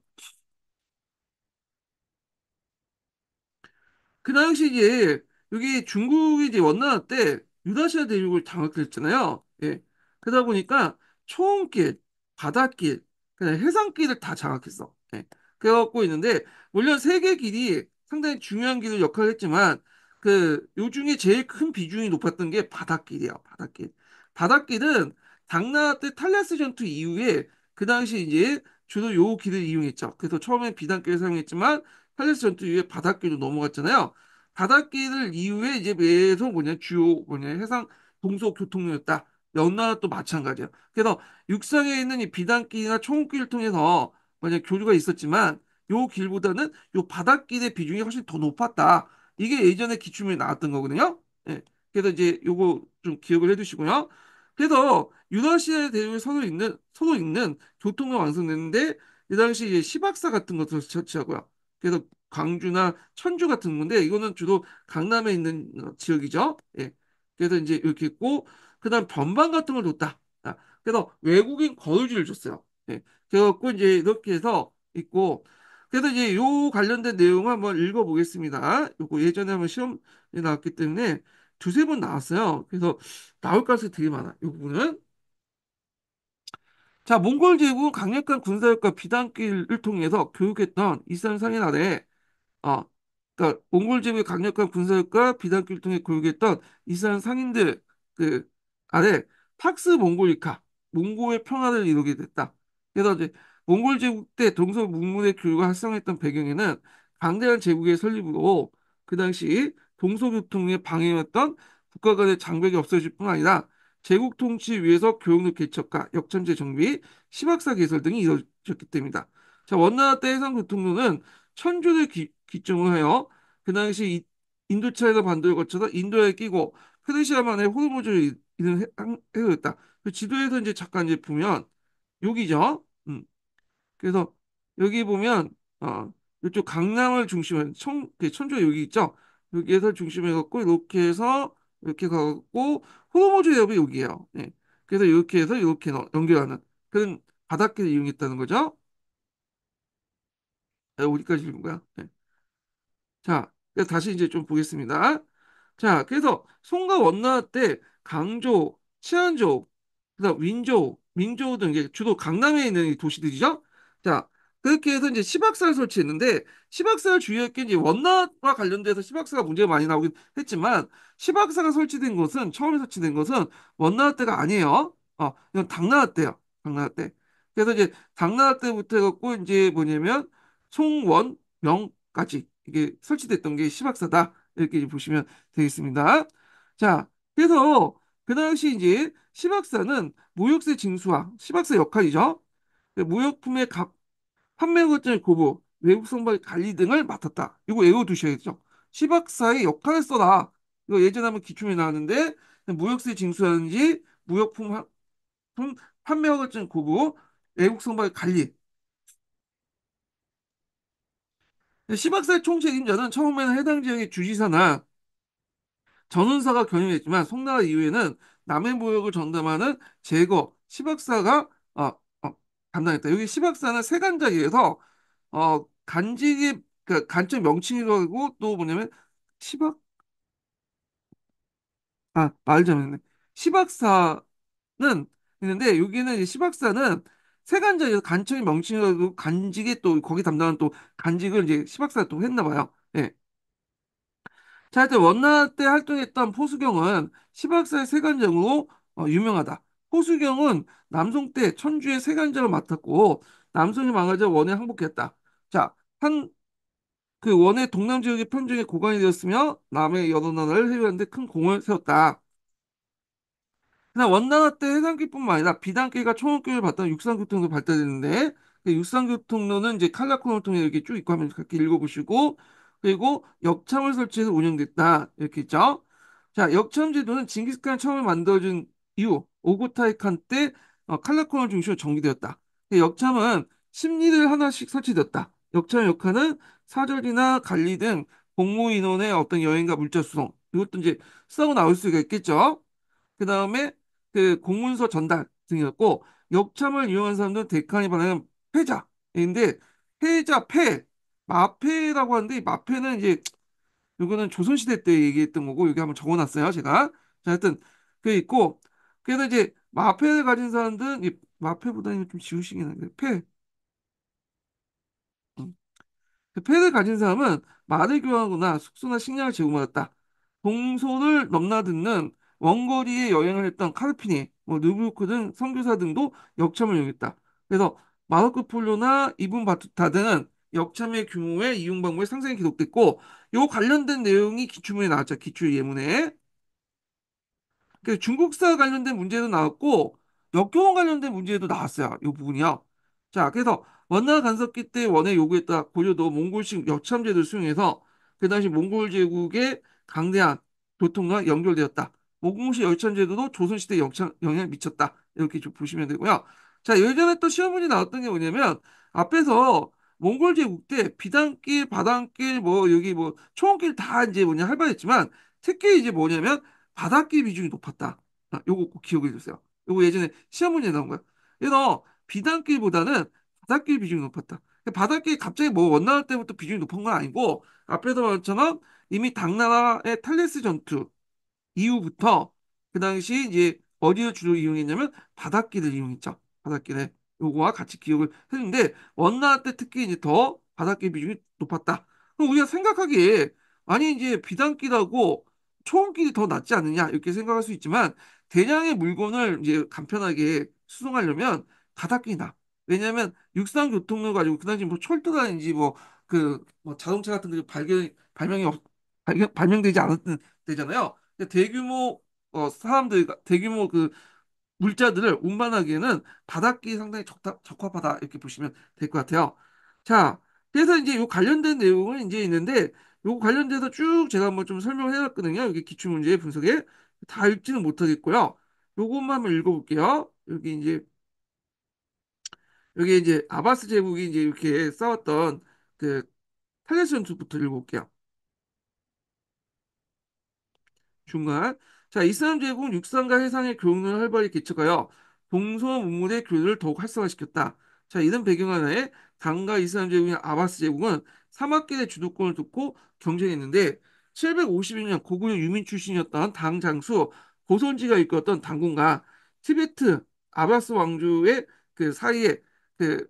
그 당시 이제 여기 중국이 이제 원나라 때 유라시아 대륙을 장악했잖아요. 예. 그러다 보니까 초원길, 바닷길, 그냥 해상길을 다 장악했어. 예. 그래갖고 있는데 물론 세계 길이 상당히 중요한 길을 역할을 했지만 그 요중에 제일 큰 비중이 높았던 게 바닷길이야. 바닷길. 바닷길은 당나라 때 탈레스 전투 이후에 그 당시 이제 주로 요 길을 이용했죠. 그래서 처음엔 비단길을 사용했지만 팔레스 전투 이후에 바닷길로 넘어갔잖아요. 바닷길을 이후에 이제 계속 뭐냐 주요 뭐냐 해상 동서 교통로였다. 연나라 또 마찬가지예요. 그래서 육상에 있는 이 비단길이나 총길을 통해서 뭐냐 교류가 있었지만 요 길보다는 요 바닷길의 비중이 훨씬 더 높았다. 이게 예전에 기출문에 나왔던 거거든요. 예. 그래서 이제 요거 좀 기억을 해두시고요. 그래서 유나시아대륙에 서로 있는 서로 있는 교통을 완성됐는데이 당시 이제 시박사 같은 것을 처치하고요. 그래서 광주나 천주 같은 건데 이거는 주로 강남에 있는 어, 지역이죠. 예. 그래서 이제 이렇게 있고 그다음 변방 같은 걸 줬다. 아, 그래서 외국인 거주지를 줬어요. 예. 그래갖고 이제 이렇게 해서 있고 그래서 이제 요 관련된 내용 한번 읽어보겠습니다. 요거 예전에 한번 시험 에 나왔기 때문에 두세 번 나왔어요. 그래서 나올 가능성이 되게 많아. 요 부분은 자, 몽골 제국은 강력한 군사력과 비단길을 통해서 교육했던 이슬람 상인 아래, 어, 그러니까 몽골 제국의 강력한 군사력과 비단길을 통해 교육했던 이슬람 상인들 그 아래 팍스 몽골리카, 몽고의 평화를 이루게 됐다. 그래서 이제 몽골 제국 때 동서 문문의 교류가 활성했던 화 배경에는 강대한 제국의 설립으로 그 당시 동서교통의 방해였던 국가 간의 장벽이 없어질 뿐 아니라 제국 통치 위에서 교육력 개척과 역참제 정비, 시박사 개설 등이 이루어졌기 때문이다. 자, 원나라 때 해상 교통로는 천주를 기, 기증을 하여 그 당시 인도차에서 반도를 거쳐서 인도에 끼고 페르시아만의 호르무즈를 이는 해였다. 그 지도에서 이제 잠깐 이제 보면 여기죠. 음. 그래서 여기 보면 어 이쪽 강남을 중심으로 천, 그 천주가 여기 있죠. 여기에서 중심해 갖고 이렇게 해서 이렇게 가고 호모조즈해이 여기예요. 예. 그래서 이렇게 해서 이렇게 연결하는 그런 바닷길을 이용했다는 거죠. 아, 어디까지 읽은 거야? 예. 자, 다시 이제 좀 보겠습니다. 자, 그래서 송가 원나 때 강조, 치안조, 그다음 윈조, 민조 등 이게 주로 강남에 있는 도시들이죠. 자, 그렇게 해서 이제 시박사를 설치했는데 시박사를 주의할게 이제 원나와 관련돼서 시박사가 문제가 많이 나오긴 했지만 시박사가 설치된 것은 처음에 설치된 것은 원나 라 때가 아니에요. 어, 이건 당나라 때요. 당나라 때. 그래서 이제 당나라 때부터 해갖고 이제 뭐냐면 송원 명까지 이게 설치됐던 게 시박사다 이렇게 보시면 되겠습니다. 자, 그래서 그 당시 이제 시박사는 무역세 징수와 시박사 역할이죠. 그 무역품의 각 판매물증의 고부, 외국 선박 관리 등을 맡았다. 이거 외워두셔야죠. 시박사의 역할을 써라. 이거 예전에 한번 기출에 나왔는데 무역세 징수라든지 무역품 하, 판매허가증 고부, 외국 선박 관리. 시박사의 총책임자는 처음에는 해당 지역의 주지사나 전운사가 경영했지만 송나라 이후에는 남해 무역을 전담하는 제거 시박사가 아, 담당했다. 여기 시박사는 세간작에서 어 간직의 그러니까 간적 명칭이라도 하고 또 뭐냐면 시박 아말 잘못했네. 시박사는 있는데 여기는 이제 시박사는 세간적에서 간첩이 명칭이고 간직에 또 거기 담당한 또 간직을 이제 시박사또 했나 봐요. 예. 자, 하여튼 원나 때 활동했던 포수경은 시박사의 세간적으로 어, 유명하다. 호수경은 남송 때 천주의 세간자로 맡았고 남송이 망하자 원에 항복했다. 자, 한 그 원의 동남 지역의 편중에 고관이 되었으며 남의 여러 나라를 해외하는데 큰 공을 세웠다. 그러나 원나라 때 해상기뿐만 아니라 비단기가 청원교를 받던 육상교통도 발달했는데 그 육상교통로는 이제 칼라콘을 통해 이렇게 쭉 있고 하면 서 같이 읽어보시고 그리고 역참을 설치해서 운영됐다 이렇게 있죠. 자 역참 제도는 징기스칸 처음에 만들어준 이후 오고타이칸 때 어, 칼라코노 중심으로 전개되었다. 역참은 심리들 하나씩 설치되었다. 역참 역할은 사절이나 관리 등 공무 인원의 어떤 여행과 물자 수송 이것도 이제 쓰고 나올 수가 있겠죠. 그 다음에 그 공문서 전달 등이었고 역참을 이용한 사람들은 데칸이 발하는 패자인데 패자 패 마패라고 하는데 마패는 이제 이거는 조선시대 때 얘기했던 거고 여기 한번 적어놨어요 제가 자 하여튼 그 있고 그래서 그러니까 이제 마패를 가진 사람들은 마패보다는 좀 지우시긴 한데 패. 패를 가진 사람은 말을 교환하거나 숙소나 식량을 제공받았다. 동선를 넘나드는 원거리에 여행을 했던 카르피니, 뭐 르브루크 등 선교사 등도 역참을 이용했다. 그래서 마르코 폴로나 이븐 바투타 등은 역참의 규모의 이용 방법이 상세히 기록됐고 요 관련된 내용이 기출문에 나왔죠. 기출 예문에. 그 중국사 관련된 문제도 나왔고 역경원 관련된 문제도 나왔어요. 이 부분이요. 자, 그래서 원나 간섭기 때 원의 요구했다. 고려도 몽골식 역참제도를 수용해서 그 당시 몽골 제국의 강대한 교통과 연결되었다. 몽골식 역참제도도 조선시대 역참 영향을 미쳤다. 이렇게 좀 보시면 되고요. 자, 예전에 또시험문제 나왔던 게 뭐냐면 앞에서 몽골 제국 때 비단길, 바단길, 뭐 여기 뭐 초원길 다 이제 뭐냐 할바했지만 특히 이제 뭐냐면 바닷길 비중이 높았다. 아, 요거 꼭 기억해 주세요. 요거 예전에 시험 문제 나온 거야. 얘너 비단길보다는 바닷길 비중이 높았다. 바닷길이 갑자기 뭐 원나라 때부터 비중이 높은 건 아니고 앞에서 말처럼 이미 당나라의 탈레스 전투 이후부터 그 당시 이제 어디를 주로 이용했냐면 바닷길을 이용했죠. 바닷길에 요거와 같이 기억을 했는데 원나라 때 특히 이제 더 바닷길 비중이 높았다. 그럼 우리가 생각하기에 아니 이제 비단길하고 초음길이 더 낫지 않느냐 이렇게 생각할 수 있지만 대량의 물건을 이제 간편하게 수송하려면 바닷길이나 왜냐하면 육상 교통로 가지고 그 당시 뭐 철도라든지 뭐 그뭐 그 뭐 자동차 같은 게 발견 발명이 없, 발견, 발명되지 않았던 때잖아요. 대규모 어 사람들 대규모 그 물자들을 운반하기에는 바닷길이 상당히 적다, 적합하다 이렇게 보시면 될 것 같아요. 자, 그래서 이제 요 관련된 내용은 이제 있는데 요거 관련돼서 쭉 제가 한번 좀 설명을 해놨거든요. 여기 기출문제 분석에. 다 읽지는 못하겠고요. 요것만 한번 읽어볼게요. 여기 이제, 여기 이제 아바스 제국이 이제 이렇게 싸웠던 그 탈레스 전투부터 읽어볼게요. 중간. 자, 이슬람 제국은 육상과 해상의 교육을 활발히 개척하여 동서 문물의 교류를 더욱 활성화시켰다. 자, 이런 배경 하나에 당과 이슬람 제국인 아바스 제국은 사막길의 주도권을 돕고 경쟁했는데 752년 고구려 유민 출신이었던 당 장수 고선지가 이끌었던 당군과 티베트 아바스 왕조의 그 사이에 그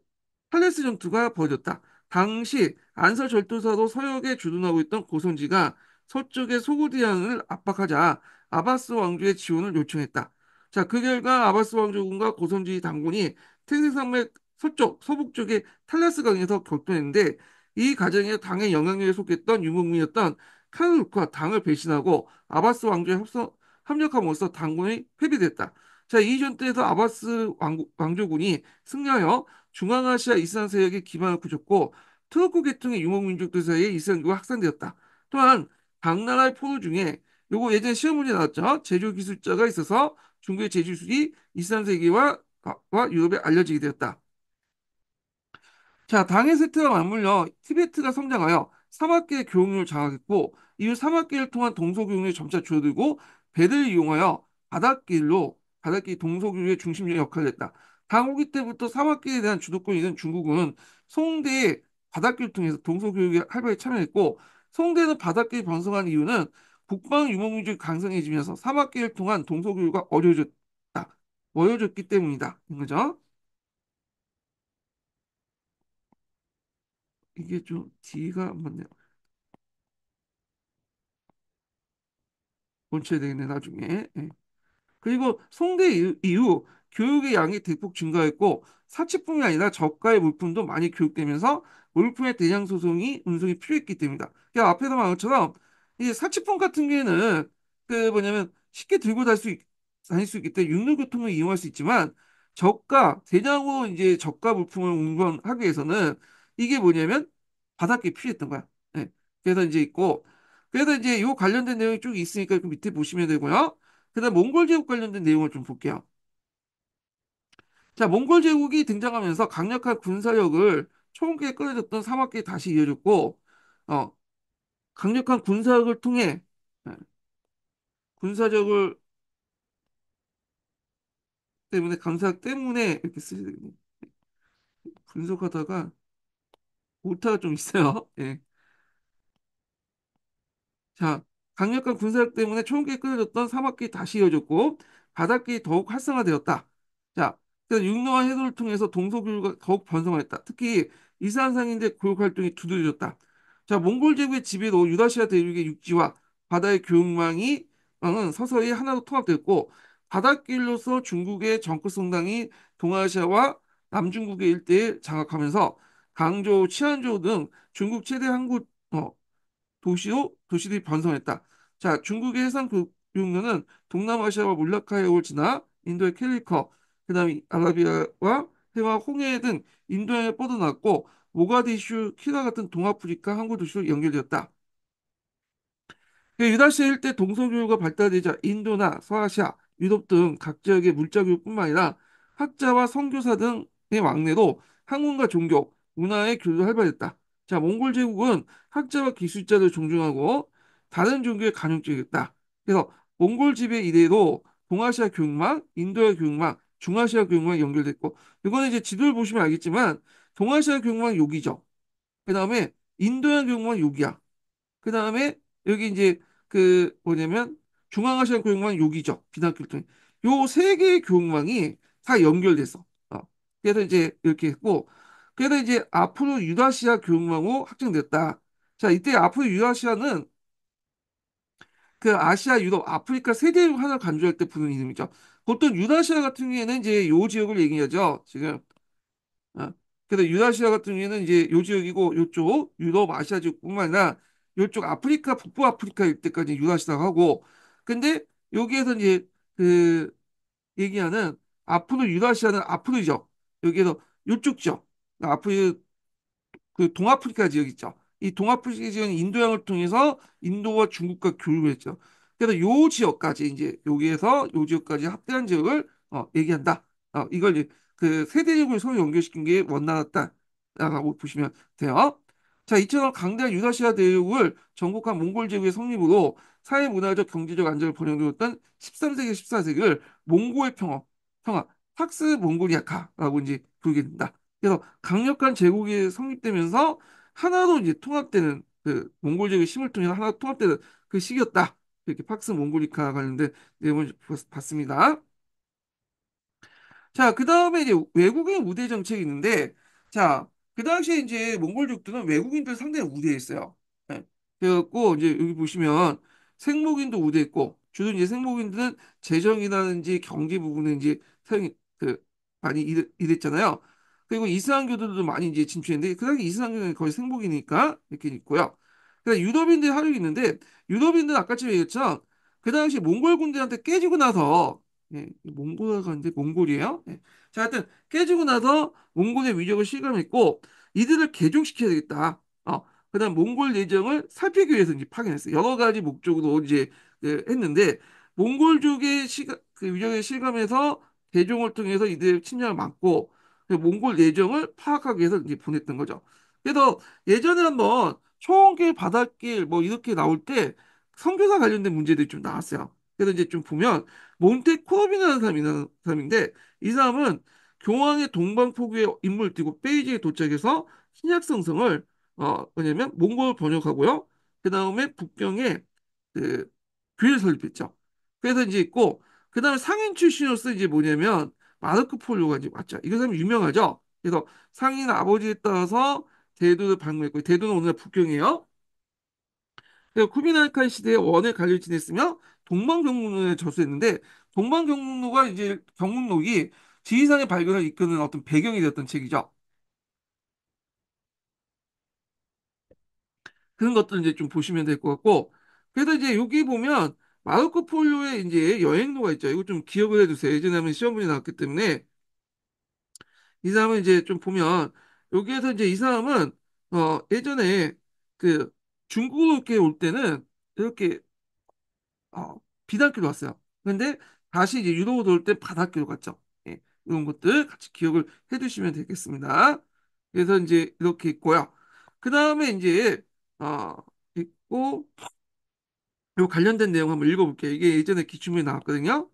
팔레스 전투가 벌어졌다. 당시 안서 절도사도 서역에 주둔하고 있던 고선지가 서쪽의 소고디안을 압박하자 아바스 왕조의 지원을 요청했다. 자, 그 결과 아바스 왕조군과 고선지 당군이 태생산맥 서쪽, 서북쪽의 탈라스 강에서 격돌했는데 이과정에 당의 영향력에 속했던 유목민이었던 카누르크와 당을 배신하고 아바스 왕조에 합성, 합력함으로써 당군이 패배됐다. 자, 이전 때에서 아바스 왕, 왕조군이 승리하여 중앙아시아 이슬람 세력의 기반을 굳혔고 트루크 계통의 유목민족들 사이에 이슬람교가 확산되었다. 또한 당나라의 포로 중에 요거 예전에 시험 문제 나왔죠. 제조 기술자가 있어서 중국의 제주술이 이슬람 세계와 유럽에 알려지게 되었다. 자, 당의 세트와 맞물려 티베트가 성장하여 사막계 교육률 을 장악했고 이후 사막계를 통한 동서교육이 점차 줄어들고 배을 이용하여 바닷길로 바닷길 동서교육의 중심 역할을 했다. 당오기 때부터 사막계에 대한 주도권이 있는 중국은 송대의 바닷길 을 통해서 동서교육에 활발히 참여했고 송대는 바닷길이 번성한 이유는 북방 유목민족이 강성해지면서 사막계를 통한 동서교육이 어려워졌다. 어려워졌기 때문이다. 그거죠 이게 좀뒤가 맞네요. 얹혀야 되겠네 나중에. 예. 그리고 송대 이후, 이후 교육의 양이 대폭 증가했고 사치품이 아니라 저가의 물품도 많이 교육되면서 물품의 대량 소송이 운송이 필요했기 때문이다. 그러니까 앞에서 말한 것처럼 이 사치품 같은 경우에는 그 뭐냐면 쉽게 들고 다닐 수, 있, 다닐 수 있기 때문에 육로교통을 이용할 수 있지만 저가 대량으로 이제 저가 물품을 운반하기 위해서는 이게 뭐냐면 바닷길 피했던 거야. 네. 그래서 이제 있고 그래서 이제 요 관련된 내용이 쭉 있으니까 그 밑에 보시면 되고요. 그다음 몽골 제국 관련된 내용을 좀 볼게요. 자, 몽골 제국이 등장하면서 강력한 군사력을 초기에끌어졌던 사막기에 다시 이어졌고, 어, 강력한 군사력을 통해 예, 군사력을 때문에 강사력 때문에 이렇게 쓰시는 분석하다가 오타가 좀 있어요. 예. 자, 강력한 군사력 때문에 초기에 끊어졌던 사막기 다시 이어졌고 바닷길이 더욱 활성화되었다. 자, 육로와 해도를 통해서 동서교류가 더욱 번성했다. 특히 이산상인대 교육활동이 두드려졌다. 자, 몽골 제국의 지배로 유다시아 대륙의 육지와 바다의 교육망이 서서히 하나로 통합됐고 바닷길로서 중국의 정크 성당이 동아시아와 남중국의 일대를 장악하면서 강조, 치안조 등 중국 최대 항구 어, 도시로 도시들이 번성했다. 자, 중국의 해상 교육로는 동남아시아와 몰라카 해올 지나 인도의 캘리커, 그다음에 아라비아와 해와 홍해 등 인도양에 뻗어났고 모가디슈, 키나 같은 동아프리카 항구 도시로 연결되었다. 유다시아 일대 동서교류가 발달되자 인도나 서아시아, 유럽 등 각 지역의 물자교육뿐만 아니라 학자와 선교사 등의 왕래로 학문과 종교, 문화의 교류도 활발했다. 자, 몽골 제국은 학자와 기술자를 존중하고 다른 종교에 관용적이었다. 그래서 몽골 지배 이래로 동아시아 교육망, 인도아 교육망, 중아시아 교육망이 연결됐고 이거는 이제 지도를 보시면 알겠지만 동아시아 교육망 여기죠. 그 다음에 인도양 교육망 여기야. 그 다음에 여기 이제 그 뭐냐면 중앙아시아 교육망 여기죠. 비단길통이. 요세 개의 교육망이 다연결돼서 어. 그래서 이제 이렇게 했고 그래서 이제 앞으로 유라시아 교육망으로 확정됐다. 자, 이때 앞으로 유라시아는 그 아시아, 유럽, 아프리카 세 대륙 하나를 간주할 때 부르는 이름이죠. 보통 유라시아 같은 경우에는 이제 요 지역을 얘기하죠. 지금. 어. 그래서 유라시아 같은 경우에는 이제 요 지역이고 요쪽 유럽, 아시아 지역뿐만 아니라 요쪽 아프리카, 북부 아프리카 일대까지 유라시아라고 하고 근데 여기에서 이제 그 얘기하는 앞으로 유라시아는 앞으로 죠 여기에서 요쪽 지역 아프리 그 동아프리카 지역 있죠. 이 동아프리카 지역은 인도양을 통해서 인도와 중국과 교류했죠. 그래서 요 지역까지 이제 여기에서 요 지역까지 합대한 지역을 어, 얘기한다. 어, 이걸 그 세대적으로 서로 연결시킨 게 원나라다라고 보시면 돼요. 자, 이처럼 강대한 유다시아 대륙을 정복한 몽골 제국의 성립으로 사회 문화적 경제적 안정을 보영되었던 13세기 14세기를 몽고의 평화, 평화, 팍스 몽골리아카라고 이제 부르게 된다. 그래서 강력한 제국이 성립되면서 하나로 이제 통합되는 그 몽골제국의 힘을 통해서 하나 통합되는 그 시기였다. 이렇게 팍스 몽골리카 관련된 내용을 봤습니다. 자, 그 다음에 이제 외국의 우대 정책이 있는데, 자, 그 당시에 이제 몽골족들은 외국인들 상당히 우대했어요. 네. 예. 그래갖고 이제 여기 보시면 생목인도 우대했고, 주로 이제 생목인들은 재정이라든지 경제 부분에 이제 사용이 그 많이 일했잖아요. 그리고 이슬람교도도 많이 이제 진출했는데 그 당시 이슬람교는 거의 생복이니까 이렇게 있고요. 그다음 유럽인들 하류 있는데 유럽인들은 아까처럼 얘기했죠. 그 당시 몽골 군대한테 깨지고 나서 예, 몽골 고하는데 몽골이에요. 예. 자, 하여튼 깨지고 나서 몽골의 위력을 실감했고 이들을 개종시켜야 되겠다. 어, 그다음 몽골 내정을 살피기 위해서 이제 파견했어요. 여러 가지 목적으로 이제 그 했는데 몽골족의 시가, 그 위력의 실감에서 개종을 통해서 이들의 침략을 막고 그 몽골 내정을 파악하기 위해서 이제 보냈던 거죠. 그래서 예전에 한번 초원길, 바닷길 뭐 이렇게 나올 때 선교사 관련된 문제들이 좀 나왔어요. 그래서 이제 좀 보면 몬테코업이라는 사람이라는 사람인데 이 사람은 교황의 동방포교의 인물 뛰고 베이징에 도착해서 신약성성을 어 뭐냐면 몽골 번역하고요. 그 다음에 북경에 그 교회를 설립했죠. 그래서 이제 있고 그 다음에 상인 출신으로서 이제 뭐냐면 마르크폴 요가 이제 맞죠? 이 사람이 유명하죠? 그래서 상인 아버지에 따라서 대도를 방문했고 대도는 오늘날 북경이에요. 그래서 쿠비나이칸 시대의 원을 갈리 지냈으며 동방경북로에 저수했는데 동방경북로가 이제 경북록이 지리산의 발견을 이끄는 어떤 배경이 되었던 책이죠. 그런 것들 이제 좀 보시면 될 것 같고 그래서 이제 여기 보면 마르코 폴로의 이제 여행로가 있죠. 이거 좀 기억을 해두세요. 예전에 한번 시험문이 나왔기 때문에 이 사람은 이제 좀 보면 여기에서 이제 이 사람은 어 예전에 그 중국으로 이렇게 올 때는 이렇게 어 비단길로 왔어요. 근데 다시 이제 유럽으로 올 때 바닷길로 갔죠. 예, 이런 것들 같이 기억을 해두시면 되겠습니다. 그래서 이제 이렇게 있고요. 그 다음에 이제 어 있고 요 관련된 내용 한번 읽어볼게요. 이게 예전에 기출문에 나왔거든요.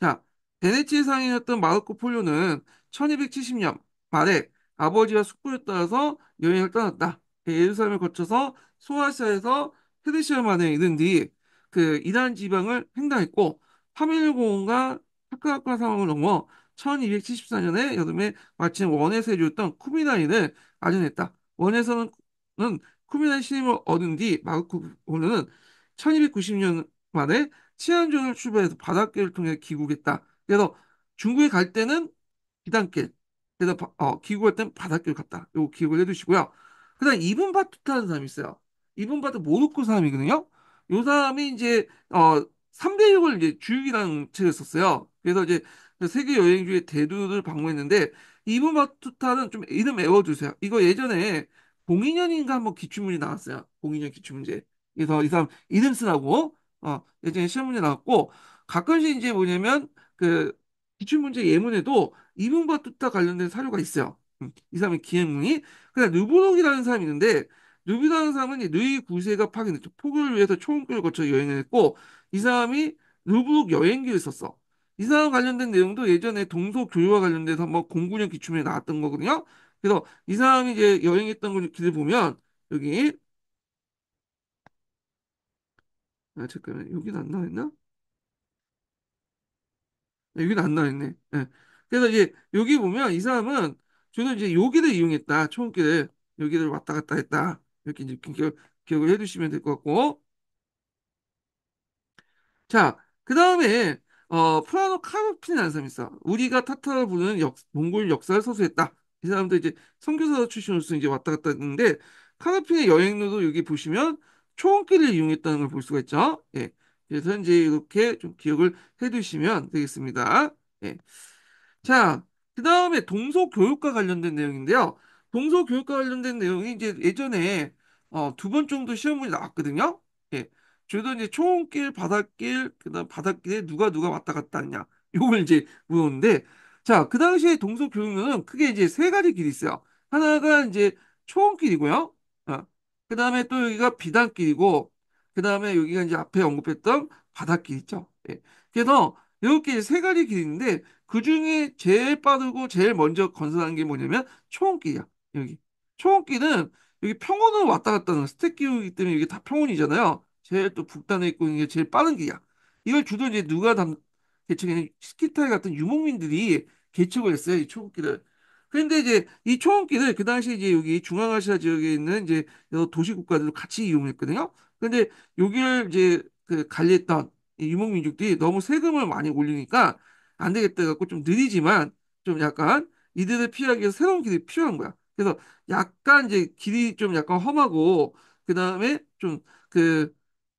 자, 베네치의 상인이었던 마르코 폴로는 1270년 말에 아버지와 숙부에 따라서 여행을 떠났다. 그 예루살렘을 거쳐서 소아시아에서 페르시아만에 이른 뒤그 이란 지방을 횡단했고 파밀공과 사카학과 상황을 넘어 1274년에 여름에 마침 원에서 이루었던 쿠미나인을 아전했다. 원에서는 쿠미나인 신임을 얻은 뒤 마르코 폴로는 1290년 만에 치안존을 출발해서 바닷길을 통해 귀국했다 그래서 중국에 갈 때는 비단길, 그래서 바, 어, 귀국할 때는 바닷길 갔다. 요거 기억을 해두시고요. 그 다음 이븐 바투타는 사람이 있어요. 이븐 바투 모로코 사람이거든요. 요 사람이 이제 어 3대 6을 이제 주유기라는 책을 썼어요. 그래서 이제 세계 여행주의 대두를 방문했는데 이븐 바투타는 좀 이름 외워두세요. 이거 예전에 02년인가 한번 기출문제 나왔어요. 02년 기출문제. 그래서 이 사람 이름 쓰라고 어, 예전에 시험 문제 나왔고 가끔씩 이제 뭐냐면 그 기출 문제 예문에도 이분과 뜻과 관련된 사료가 있어요. 음, 이 사람의 기행문이 그다음 르브롱이라는 사람이 있는데 르비라는 사람은 루이 구세가파견됐죠폭를 위해서 초원길을 거쳐 여행을 했고 이 사람이 루브룩 여행기를 썼어. 이 사람 관련된 내용도 예전에 동서 교류와 관련돼서 뭐 공군형 기출문에 나왔던 거거든요. 그래서 이 사람이 이제 여행했던 길을 보면 여기 아 잠깐만 여긴 안 나와있나? 아, 여긴 안 나와있네. 예. 그래서 이제 여기 보면 이 사람은 주로 이제 여기를 이용했다. 초음기를 여기를 왔다 갔다 했다. 이렇게 이제 기억, 기억을 해두시면 될 것 같고. 자, 그 다음에 어 프라노 카르핀이라는 사람이 있어. 우리가 타타를 부르는 역, 몽골 역사를 서술했다. 이 사람도 이제 선교사 출신으로서 이제 왔다 갔다 했는데 카르핀의 여행로도 여기 보시면 초원길을 이용했다는 걸 볼 수가 있죠. 예. 그래서 이제 이렇게 좀 기억을 해두시면 되겠습니다. 예. 자, 그 다음에 동서교육과 관련된 내용인데요. 동서교육과 관련된 내용이 이제 예전에 어, 두 번 정도 시험문이 나왔거든요. 예. 저도 이제 초원길, 바닷길, 그 다음 바닷길에 누가 누가 왔다 갔다 하냐. 요걸 이제 물었는데, 자, 그 당시에 동서교육로 크게 이제 세 가지 길이 있어요. 하나가 이제 초원길이고요. 그 다음에 또 여기가 비단길이고, 그 다음에 여기가 이제 앞에 언급했던 바닷길 있죠. 예. 그래서 이렇게 세 가지 길인데, 그 중에 제일 빠르고 제일 먼저 건설한 게 뭐냐면 초원길이야. 여기. 초원길은 여기 평원으로 왔다 갔다 하는 스택길이기 때문에 이게 다 평원이잖아요. 제일 또 북단에 있고 이게 제일 빠른 길이야. 이걸 주로 이제 누가 담, 개척했냐 스키타이 같은 유목민들이 개척을 했어요. 이 초원길을. 그런데 이제 이초원기는그 당시 이제 여기 중앙아시아 지역에 있는 이제 도시 국가들도 같이 이용했거든요. 그런데 여기를 이제 그 관리했던 유목민족들이 너무 세금을 많이 올리니까 안 되겠다 갖고 좀 느리지만 좀 약간 이들을 피하기 위해서 새로운 길이 필요한 거야. 그래서 약간 이제 길이 좀 약간 험하고 그다음에 좀 그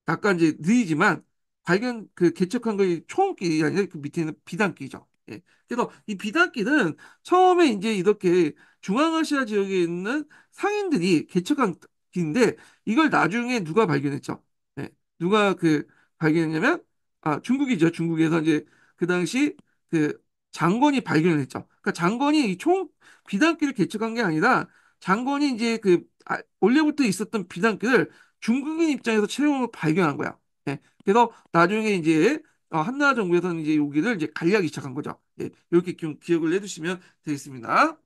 약간 이제 느리지만 발견 그 개척한 거이 초원길이 아니라 그 밑에 있는 비단길이죠. 예. 그래서 이 비단길은 처음에 이제 이렇게 중앙아시아 지역에 있는 상인들이 개척한 길인데 이걸 나중에 누가 발견했죠? 예. 누가 그 발견했냐면 아 중국이죠. 중국에서 이제 그 당시 그 장건이 발견을 했죠. 그러니까 장건이 이총 비단길을 개척한 게 아니라 장건이 이제 그 아, 원래부터 있었던 비단길을 중국인 입장에서 최종으로 발견한 거야. 예. 그래서 나중에 이제 어, 한나라 정부에서는 이제 여기를 이제 관리하기 시작한 거죠. 예, 이렇게 기, 억을 해두시면 되겠습니다.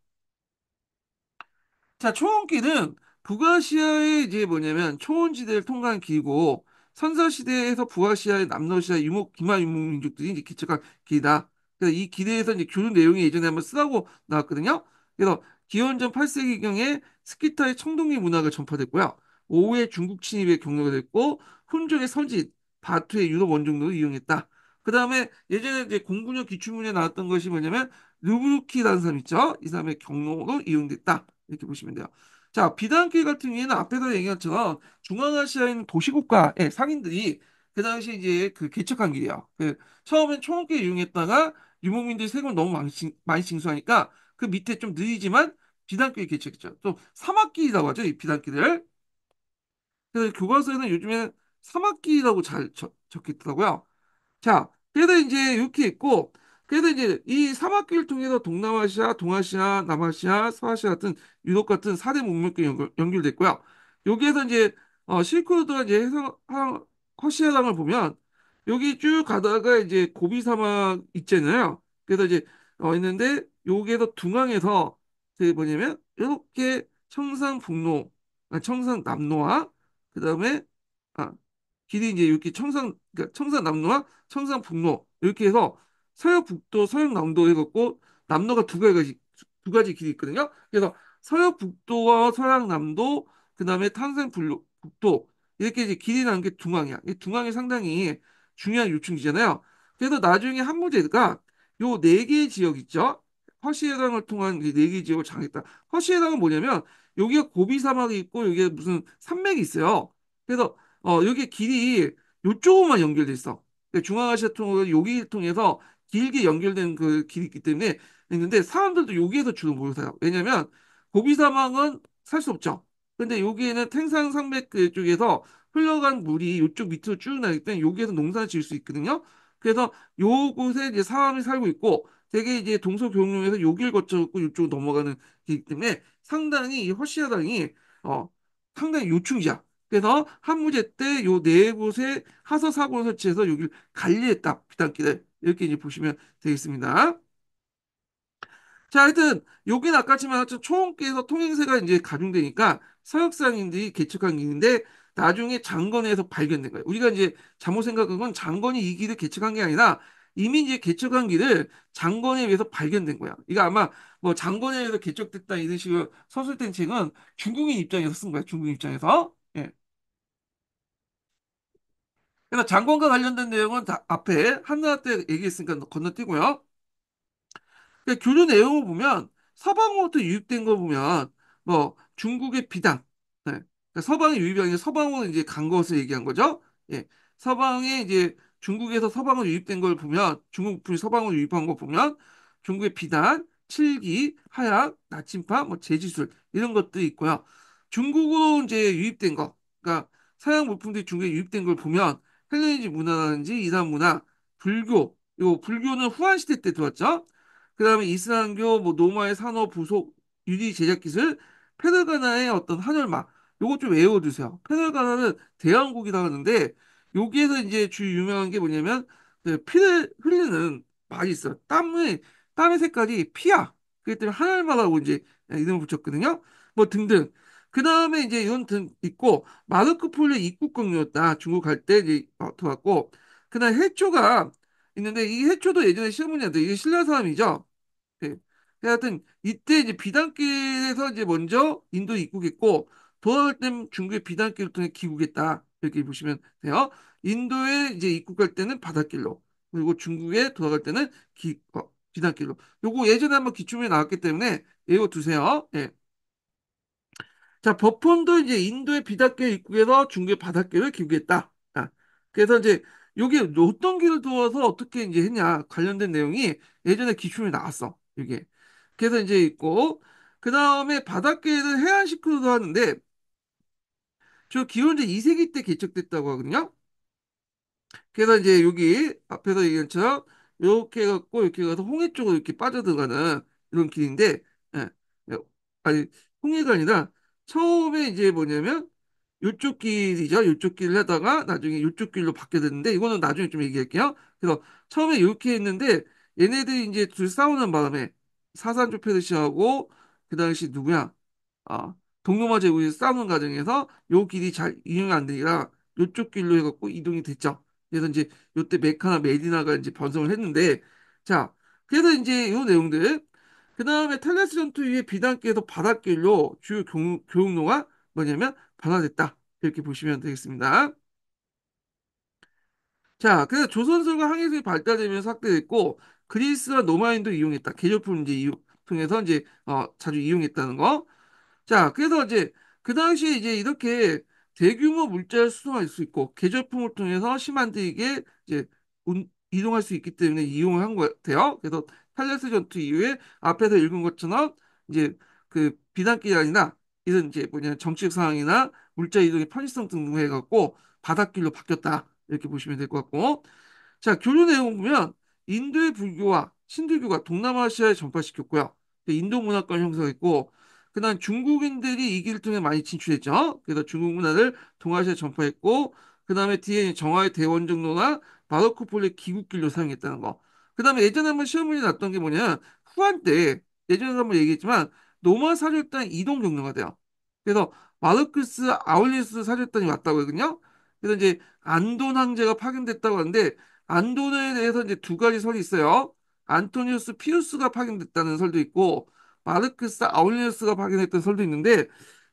자, 초원길은 북아시아의 이제 뭐냐면 초원지대를 통과한 길이고 선사시대에서 북아시아의 남러시아 유목 기마 유목 민족들이 이제 기척한 길이다. 그래서 이 길에서 이제 교류 내용이 예전에 한번 쓰라고 나왔거든요. 그래서 기원전 8세기경에 스키타의 청동기 문화가 전파됐고요. 오후에 중국 침입의 경로가 됐고 훈종의 서진, 바투의 유럽 원정도 이용했다. 그 다음에 예전에 이제 09년 기출문제 나왔던 것이 뭐냐면 르브루키단는사 있죠? 이 사람의 경로로 이용됐다. 이렇게 보시면 돼요. 자, 비단길 같은 경우에는 앞에서 얘기한 것처럼 중앙아시아에 있는 도시국가의 상인들이 그 당시 이제 그 개척한 길이에요. 그 처음엔 초목길 이용했다가 유목민들이 세금을 너무 많이, 징, 수하니까그 밑에 좀 느리지만 비단길 개척했죠. 또 사막길이라고 하죠. 이 비단길을. 그래서 교과서에는 요즘에 사막길이라고 잘 적혀있더라고요. 자, 그래서 이제 이렇게 있고, 그래서 이제 이 사막길을 통해서 동남아시아, 동아시아, 남아시아, 서아시아 같은 유독 같은 사대 문명과 연결, 연결됐고요. 여기에서 이제 어, 실크로드와 이제 해상, 하, 허시아당을 보면 여기 쭉 가다가 이제 고비 사막 있잖아요. 그래서 이제 어, 있는데 여기에서 중강에서그 뭐냐면 이렇게 청산 북로, 아, 청산 남로와 그 다음에 아, 길이 이제 이렇게 청산, 그러니까 청산남로와 청산북로 이렇게 해서 서해북도, 서해남도 해갖고 남로가 두 가지, 두 가지 길이 있거든요. 그래서 서해북도와 서양남도, 그 다음에 탄생북도 이렇게 이제 길이 나는 게 중앙이야. 이 중앙이 상당히 중요한 요충지잖아요. 그래서 나중에 한무제가 요 네 개의 지역 있죠. 허시해당을 통한 네 개의 지역을 장했다. 허시해당은 뭐냐면 여기가 고비 사막이 있고 여기가 무슨 산맥이 있어요. 그래서 어, 여기 길이 요쪽으로만 연결돼 있어. 중앙아시아 통으로 여기 를 통해서 길게 연결된 그 길이 있기 때문에 있는데 사람들도 여기에서 주로 모여 사요. 왜냐면 고비 사망은 살 수 없죠. 근데 여기에는 탱상 산맥 그 쪽에서 흘러간 물이 요쪽 밑으로 쭉 나기 때문에 여기에서 농사를 지을 수 있거든요. 그래서 요곳에 이제 사람이 살고 있고 되게 이제 동서교역에서 여길 거쳐고 요쪽으로 넘어가는 길이기 때문에 상당히 이 허시아당이 어 상당히 요충지야. 그래서 한무제 때요 네 곳에 하서 사고를 설치해서 여기를 관리했다. 비단길에 이렇게 이제 보시면 되겠습니다. 자, 하여튼 여기는 아까지만 했 초원께에서 통행세가 이제 가중되니까 서역상인들이 개척한 길인데 나중에 장건에서 발견된 거예요. 우리가 이제 잘못 생각한 건 장건이 이 길을 개척한 게 아니라 이미 이제 개척한 길을 장건에 의해서 발견된 거야. 이거 아마 뭐 장건에 의해서 개척됐다 이런 식으로 서술된 책은 중국인 입장에서 쓴 거야. 중국인 입장에서. 그래서 장관과 관련된 내용은 다 앞에 한나라 때 얘기했으니까 건너뛰고요. 그러니까 교류 내용을 보면 서방으로부터 유입된 거 보면 뭐 중국의 비단, 네. 그러니까 서방의 유입이 아니라 서방으로 이제 간 것을 얘기한 거죠. 예. 서방에 이제 중국에서 서방으로 유입된 걸 보면 중국 부품이 서방으로 유입한 거 보면 중국의 비단, 칠기, 하약, 나침파, 뭐 제지술 이런 것도 있고요. 중국으로 이제 유입된 거, 그러니까 서양 물품들이 중국에 유입된 걸 보면 헬레니즘 문화라든지 이단 문화, 불교, 요 불교는 후한 시대 때 들어왔죠. 그다음에 이슬람교, 뭐 노마의 산업 부속, 유리 제작 기술, 페르가나의 어떤 한열마, 요거 좀 외워두세요. 페르가나는 대왕국이라 하는데 여기에서 이제 주 유명한 게 뭐냐면 네, 피를 흘리는 말이 있어요. 땀의 땀의 색깔이 피야. 그렇기 때문에 한알마라고 이제 이름을 붙였거든요. 뭐 등등. 그 다음에 이제 윤등 있고 마르크 폴리 입국금이었다 중국 갈 때 이제 어, 들어왔고 그다음 에 해초가 있는데 이 해초도 예전에 실무자인데 이 신라 사람이죠. 네. 하여튼 이때 이제 비단길에서 이제 먼저 인도 입국했고 돌아올 땐 중국의 비단길을 통해 귀국했다 이렇게 보시면 돼요. 인도에 이제 입국할 때는 바닷길로 그리고 중국에 돌아갈 때는 기, 어, 비단길로. 요거 예전에 한번 기출문에 나왔기 때문에 외워 두세요. 예. 네. 자, 버폰도 이제 인도의 비닷개 입구에서 중국의 바닷개를 기우했다. 아, 그래서 이제 여게 어떤 길을 도와서 어떻게 이제 했냐 관련된 내용이 예전에 기출이 나왔어. 이게. 그래서 이제 있고 그 다음에 바닷개는 해안 시으로도 하는데 저 기원전 2세기 때 개척됐다고 하거든요. 그래서 이제 여기 앞에서 얘기한 처럼 이렇게 해갖고 이렇게 가서 홍해 쪽으로 이렇게 빠져들어가는 이런 길인데 예, 예 아니 홍해가 아니라 처음에 이제 뭐냐면 요쪽 길이죠. 요쪽 길을 하다가 나중에 요쪽 길로 바뀌게 됐는데 이거는 나중에 좀 얘기할게요. 그래서 처음에 이렇게 했는데 얘네들이 이제 둘 싸우는 바람에 사산조 페르시하고그 당시 누구야? 아 동로마 제국이 싸우는 과정에서 요 길이 잘 이용이 안 되니까 요쪽 길로 해갖고 이동이 됐죠. 그래서 이제 요때 메카나 메디나가 이제 번성을 했는데 자 그래서 이제 요 내용들 그 다음에 텔레스 전투 위에 비단길에서 바닷길로 주요 교, 교육로가 뭐냐면 변화됐다. 이렇게 보시면 되겠습니다. 자, 그래서 조선술과 항해술이 발달되면서 확대됐고 그리스와 로마인도 이용했다. 개조품 이제 이용, 통해서 이제 어, 자주 이용했다는 거. 자, 그래서 이제 그 당시에 이제 이렇게 대규모 물자를 수송할 수 있고 개조품을 통해서 심한데에게 이제 운, 이동할 수 있기 때문에 이용을 한 거 같아요. 그래서 팔레스 전투 이후에 앞에서 읽은 것처럼 이제 그 비단 기란이나 이런 이제 뭐냐 정치적 상황이나 물자 이동의 편의성 등등 해갖고 바닷길로 바뀌었다 이렇게 보시면 될 것 같고 자 교류 내용 보면 인도의 불교와 신도교가 동남아시아에 전파시켰고요 그 인도 문화권 형성했고 그다음 중국인들이 이 길을 통해 많이 진출했죠 그래서 중국 문화를 동아시아에 전파했고 그 다음에 뒤에 정화의 대원정로나 바로크폴의 기국길로 사용했다는 거그 다음에 예전에 한번 시험 문제 났던 게 뭐냐. 후한 때, 예전에 한번 얘기했지만, 노마 사절단 이동 경로가 돼요. 그래서 마르크스 아울리우스 사절단이 왔다고 했거든요 그래서 이제 안돈 황제가 파견됐다고 하는데, 안돈에 대해서 이제 두 가지 설이 있어요. 안토니우스 피우스가 파견됐다는 설도 있고, 마르크스 아울리우스가 파견됐던 설도 있는데,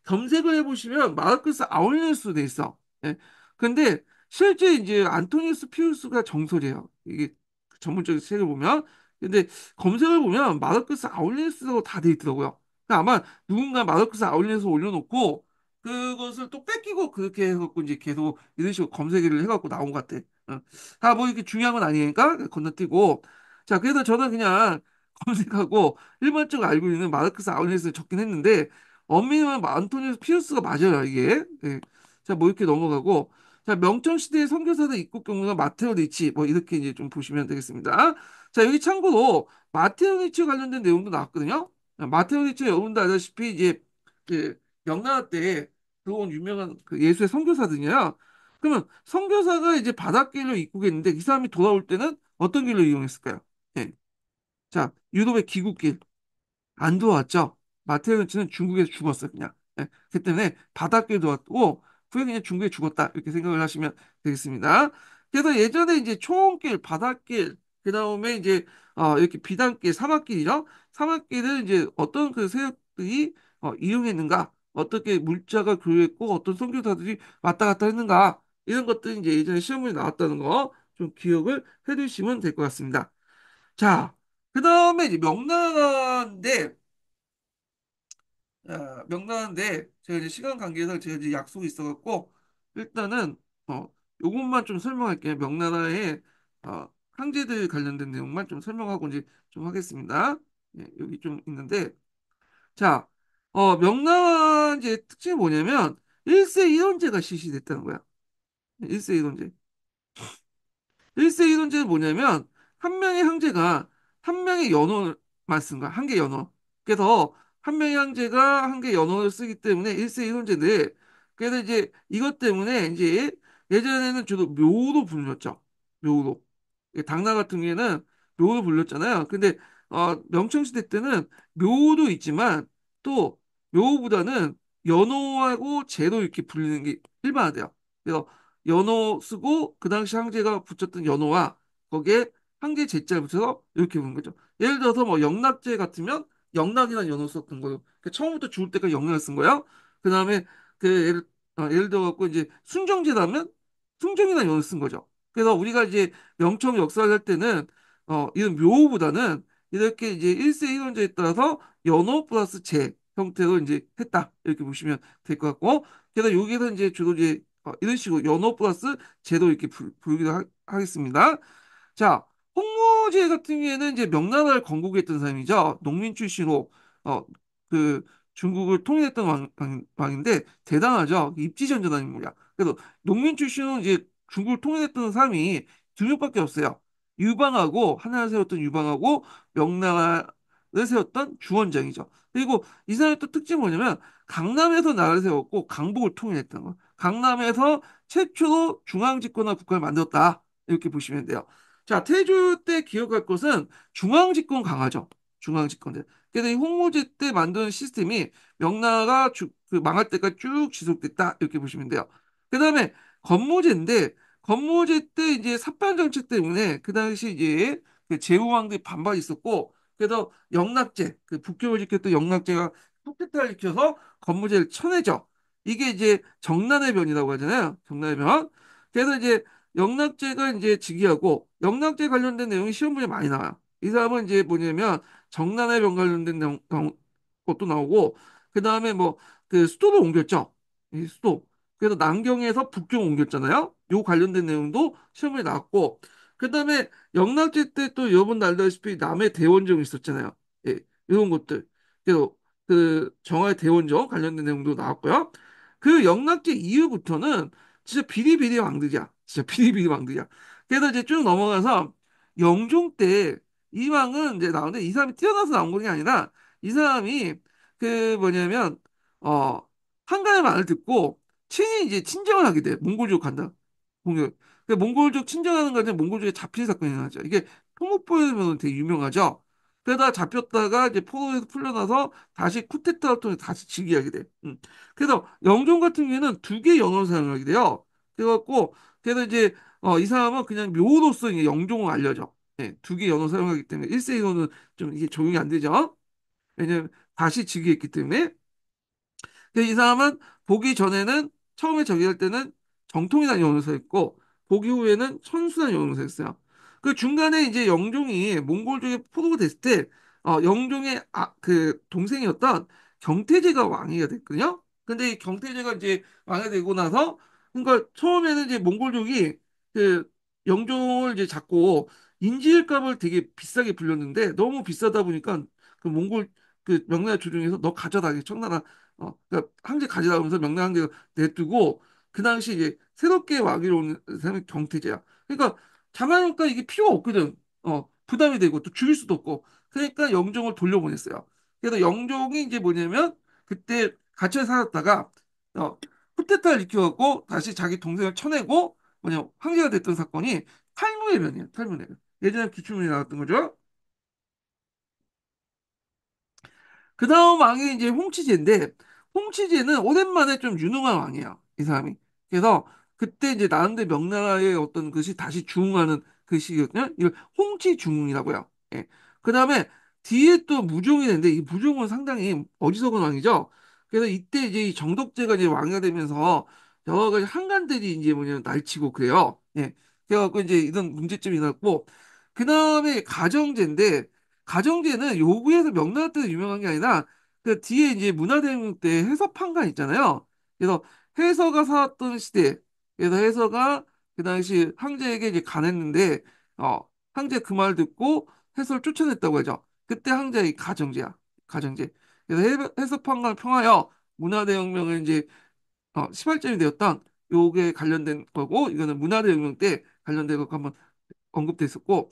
검색을 해보시면 마르크스 아울리우스도 돼 있어. 예. 근데 실제 이제 안토니우스 피우스가 정설이에요. 이게 전문적인 책을 보면 근데 검색을 보면 마더크스 아울린스라고 다돼 있더라고요. 그러니까 아마 누군가 마더크스 아울에스 올려놓고 그것을 또 뺏기고 그렇게 해갖고 이제 계속 이런 식으로 검색을 해갖고 나온 것 같아. 어. 아, 뭐 이렇게 중요한 건 아니니까 건너뛰고. 자, 그래서 저는 그냥 검색하고 일반적으로 알고 있는 마더크스 아울리스를 적긴 했는데 엄밀히 말하면 안토니우스 피어스가 맞아요, 이게. 네. 자, 뭐 이렇게 넘어가고. 자, 그러니까 명천 시대의 선교사들 입국 경로는 마테오 리치 뭐 이렇게 이제 좀 보시면 되겠습니다. 자, 여기 참고로 마테오 리치 관련된 내용도 나왔거든요. 마테오 리치 여러분도 알다시피 이제 그 명나라 때 들어온 유명한 그 예수의 선교사들이에요. 그러면 선교사가 이제 바닷길로 입국했는데 이 사람이 돌아올 때는 어떤 길로 이용했을까요? 예. 자, 유럽의 기국길 안 들어왔죠. 마테오 리치는 중국에서 죽었어요, 그냥. 예. 그 때문에 바닷길 들어왔고 후에 그냥 중국에 죽었다 이렇게 생각을 하시면 되겠습니다. 그래서 예전에 이제 초원길, 바닷길, 그 다음에 이제 어, 이렇게 비단길, 사막길이죠. 사막길은 이제 어떤 그 세력들이 어, 이용했는가, 어떻게 물자가 교류했고 어떤 선교사들이 왔다 갔다 했는가 이런 것들이 이제 예전에 시험문이 나왔다는 거 좀 기억을 해두시면 될 것 같습니다. 자, 그 다음에 이제 명나라인데 아, 명나라인데 제가 이제 시간 관계상 제가 이제 약속이 있어갖고 일단은 어 요것만 좀 설명할게요. 명나라의 어 황제들 관련된 내용만 좀 설명하고 이제 좀 하겠습니다. 예, 여기 좀 있는데 자, 어 명나라 이제 특징이 뭐냐면 일세 이론제가 실시됐다는 거야. 일세 이론제. 일세 이론제는 뭐냐면 한 명의 황제가 한 명의 연호만 쓴 거야. 한개 연호. 그래서 한명양제가 한 개 연호를 쓰기 때문에 일세 일혼제인데 그래서 이제 이것 때문에 이제 예전에는 주로 묘로 불렸죠. 묘로. 당나 같은 경우에는 묘로 불렸잖아요. 근데 어, 명청시대 때는 묘도 있지만 또 묘보다는 연호하고 제로 이렇게 불리는 게 일반화돼요. 그래서 연호 쓰고 그 당시 항제가 붙였던 연호와 거기에 항제 제자를 붙여서 이렇게 부는 거죠. 예를 들어서 뭐 영락제 같으면 영락이라는 연어 썼던 거예요. 그러니까 처음부터 죽을 때까지 영락을 쓴 거야. 그 다음에 그 예를, 어, 예를 들어갖고 이제 순정제라면 순정이라는 연어 쓴 거죠. 그래서 우리가 이제 명청 역사를 할 때는 어, 이런 묘보다는 이렇게 이제 일세일원제에 따라서 연호 플러스 제 형태로 이제 했다 이렇게 보시면 될 것 같고 그래서 여기서 이제 주로 이제 어, 이런 식으로 연호 플러스 제도 이렇게 부르기도 하, 겠습니다자 황영재 같은 경우에는 이제 명나라를 건국했던 사람이죠. 농민 출신으로 어, 그 중국을 통일했던 왕, 왕, 인데 대단하죠. 입지전전한 인물이야. 그래서 농민 출신으로 이제 중국을 통일했던 사람이 두 명밖에 없어요. 유방하고 하나를 세웠던 유방하고 명나라를 세웠던 주원장이죠. 그리고 이 사람의 또 특징이 뭐냐면 강남에서 나라를 세웠고 강북을 통일했던 거. 강남에서 최초로 중앙집권화 국가를 만들었다. 이렇게 보시면 돼요. 자, 태조 때 기억할 것은 중앙집권 강화죠. 중앙집권제. 그래서 이 홍무제 때 만든 시스템이 명나라가 주, 그 망할 때까지 쭉 지속됐다. 이렇게 보시면 돼요. 그 다음에 건무제인데, 건무제 때 이제 삽반 정책 때문에 그 당시 이제 그 제후왕들이 반발이 있었고, 그래서 영락제, 그 북경을 지켰던 영락제가 쿠데타를 일으켜서 건무제를 쳐내죠. 이게 이제 정난의 변이라고 하잖아요. 정난의 변. 그래서 이제 영락제가 이제 직위하고 영락제 관련된 내용이 시험 문제 많이 나와요. 이 사람은 이제 뭐냐면 정난의 병 관련된 내용, 것도 나오고 그다음에 뭐 그 수도를 옮겼죠. 이 수도. 그래서 남경에서 북경 옮겼잖아요. 요 관련된 내용도 시험에 나왔고 그다음에 영락제 때 또 여러분 알다시피 남해 대원정 있었잖아요. 예, 이런 것들. 그래서 그 정화의 대원정 관련된 내용도 나왔고요. 그 영락제 이후부터는 진짜 비리비리 왕들이야. 진짜 피리비리 왕들이야. 그래서 이제 쭉 넘어가서 영종 때이 왕은 이제 나오는데 이 사람이 뛰어나서 나온 게 아니라 이 사람이 그 뭐냐면 어 한가의 말을 듣고 친히 이제 친정을 하게 돼. 몽골족 간다. 공격. 그 그러니까 몽골족 친정하는 거는 몽골족에 잡힌 사건이 나죠. 이게 토목보에면 되게 유명하죠. 그러다 잡혔다가 이제 포로에서 풀려나서 다시 쿠데타를 통해 다시 즉위하게 돼. 음. 그래서 영종 같은 경우에는 두 개의 영어를 사용하게 돼요. 그래갖고 그래서 이제 어, 이 사람은 그냥 묘로서 이제 영종으로 알려져. 네, 예, 두개 의 연호 사용하기 때문에 1세 연호는 좀 이게 적용이 안 되죠. 왜냐면 하 다시 즉위했기 때문에. 그래서 이 사람은 보기 전에는 처음에 적용할 때는 정통이라는 연호사 였고 보기 후에는 천수라는 연호사 였어요그 중간에 이제 영종이 몽골 쪽에 포로가 됐을 때 어, 영종의 아, 그 동생이었던 경태제가 왕위가 됐거든요. 근데 이 경태제가 이제 왕이 되고 나서 그러니까 처음에는 이제 몽골족이 그 영종을 이제 잡고 인질값을 되게 비싸게 불렸는데 너무 비싸다 보니까 그 몽골 그 명나라 조정에서 너 가져다 청나라 어 그러니까 황제 가져다 하면서 명나라 황제가 내두고 그 당시 이제 새롭게 와기로 온 사람이 경태제야. 그러니까 자만니까 이게 필요가 없거든. 어 부담이 되고 또 죽일 수도 없고 그러니까 영종을 돌려보냈어요. 그래서 영종이 이제 뭐냐면 그때 갇혀 살았다가 어 쿠데타를 일으켜갖고 다시 자기 동생을 쳐내고 뭐냐 황제가 됐던 사건이 탈무의 변이에요. 탈무의 변. 예전에 기출문에 나왔던 거죠. 그 다음 왕이 이제 홍치제인데 홍치제는 오랜만에 좀 유능한 왕이에요. 이 사람이. 그래서 그때 이제 나름대로 명나라의 어떤 것이 다시 중흥하는그 시기거든요. 이걸 홍치중흥이라고 요그 예. 다음에 뒤에 또 무종이 되는데 이 무종은 상당히 어리석은 왕이죠. 그래서 이때 이제 이정독제가 이제 왕이 되면서 여러 가지 한간들이 이제 뭐냐면 날치고 그래요. 예. 그래갖고 이제 이런 문제점이 났고, 그 다음에 가정제인데, 가정제는 요구에서 명나라 때도 유명한 게 아니라, 그 뒤에 이제 문화대혁명 때해석판관 있잖아요. 그래서 해서가 살았던 시대, 그래서 해서가 그 당시 황제에게 이제 간했는데, 어, 황제 그 말 듣고 해서를 쫓아냈다고 하죠. 그때 황제의 가정제야. 가정제. 그래서 해석한 걸 평하여 문화대혁명을 이제 어, 시발점이 되었던 요게 관련된 거고 이거는 문화대혁명 때 관련된 거 한번 언급됐었고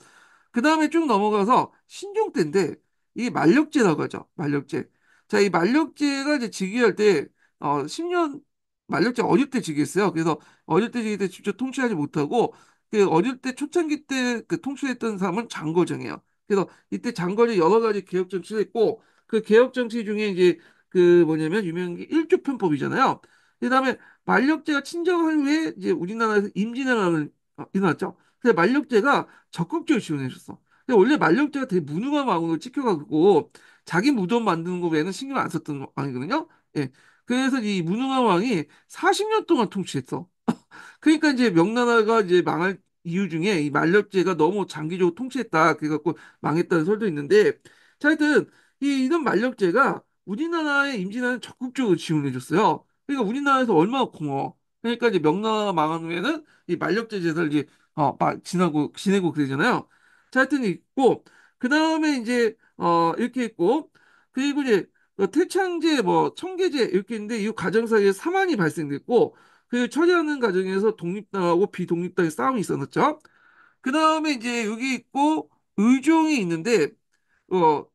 그 다음에 쭉 넘어가서 신종 때인데 이게 만력제라고 하죠 만력제 자이 만력제가 이제 즉위할 때 어, 10년 만력제 어릴 때 즉위했어요 그래서 어릴 때 즉위 때 직접 통치하지 못하고 그 어릴 때 초창기 때 그 통치했던 사람은 장거정이에요 그래서 이때 장거리 여러 가지 개혁 정책를 했고 그 개혁 정치 중에 이제 그 뭐냐면 유명한 게 일조편법이잖아요. 그다음에 만력제가 친정한 후에 이제 우리나라에서 임진왜란을 어, 일어났죠. 근데 만력제가 적극적으로 지원해줬어. 근데 원래 만력제가 되게 무능한 왕으로 찍혀가고 지 자기 무덤 만드는 거 외에는 신경 안 썼던 왕이거든요. 예. 그래서 이 무능한 왕이 40년 동안 통치했어. 그러니까 이제 명나라가 이제 망할 이유 중에 이 만력제가 너무 장기적으로 통치했다. 그래갖고 망했다는 설도 있는데, 자, 하여튼 이 이런 만력제가 우리나라에임진하는 적극적으로 지원해줬어요. 그러니까 우리나라에서 얼마나 고마워. 그러니까 이제 명나라 망한 후에는 이 만력제 제사를 이제 어, 막 지나고 지내고 그러잖아요. 자, 하여튼 있고 그 다음에 이제 어 이렇게 있고 그리고 이제 태창제 그 뭐 청계제 이렇게 있는데 이 과정 사이에 사만이 발생됐고 그 처리하는 과정에서 독립당하고 비독립당의 싸움이 있었었죠. 그 다음에 이제 여기 있고 의종이 있는데 어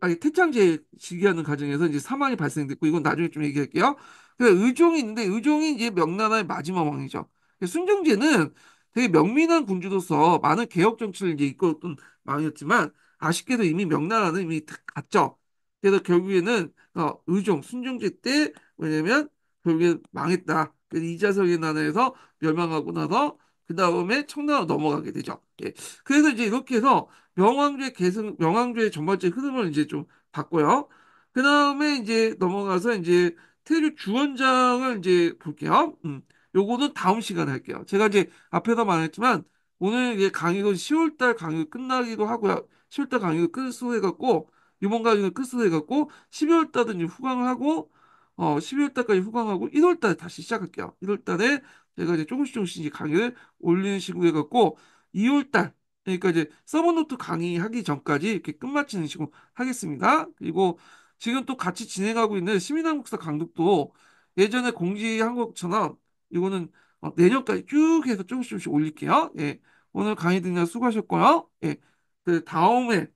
아니 태창제 지휘하는 과정에서 이제 사망이 발생됐고 이건 나중에 좀 얘기할게요. 그래 의종이 있는데 의종이 이제 명나라의 마지막 왕이죠. 순정제는 되게 명민한 군주로서 많은 개혁 정치를 이제 이끌었던 왕이었지만 아쉽게도 이미 명나라는 이미 갔죠. 그래서 결국에는 어, 의종 순정제 때 왜냐면 결국에 망했다. 그래서 이자석의 나라에서 멸망하고 나서 그 다음에 청나라로 넘어가게 되죠. 예. 그래서 이제 이렇게 해서 명왕조의 계승, 명왕조의 전반적인 흐름을 이제 좀 봤고요. 그 다음에 이제 넘어가서 이제 태류 주원장을 이제 볼게요. 음, 요거는 다음 시간에 할게요. 제가 이제 앞에서 말했지만 오늘 이제 강의가 10월달 강의 끝나기도 하고요. 10월달 강의가 끝수 해갖고 이번 강의가 끝수 해갖고 12월달은 후강을 하고 어 12월달까지 후강하고 1월달에 다시 시작할게요. 1월달에 제가 이제 조금씩 조금씩 이제 강의를 올리는 식으로 해갖고 2월달 그러니까 이제 서브노트 강의하기 전까지 이렇게 끝마치는 식으로 하겠습니다. 그리고 지금 또 같이 진행하고 있는 시민한 국사 강독도 예전에 공지한 것처럼 이거는 어, 내년까지 쭉 해서 조금씩 조금씩 올릴게요. 예. 오늘 강의 듣느라 수고하셨고요. 예. 그 다음에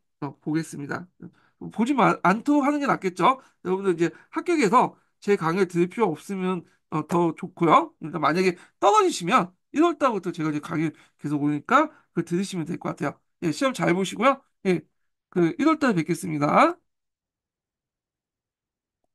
보겠습니다. 보지 마, 않도록 하는 게 낫겠죠. 여러분들 이제 합격해서 제 강의를 들을 필요 없으면 어, 더 좋고요. 그러니까 만약에 떨어지시면 1월 달부터 제가 이제 강의 계속 오니까 그 들으시면 될 것 같아요. 예, 시험 잘 보시고요. 예, 그 1월 달에 뵙겠습니다.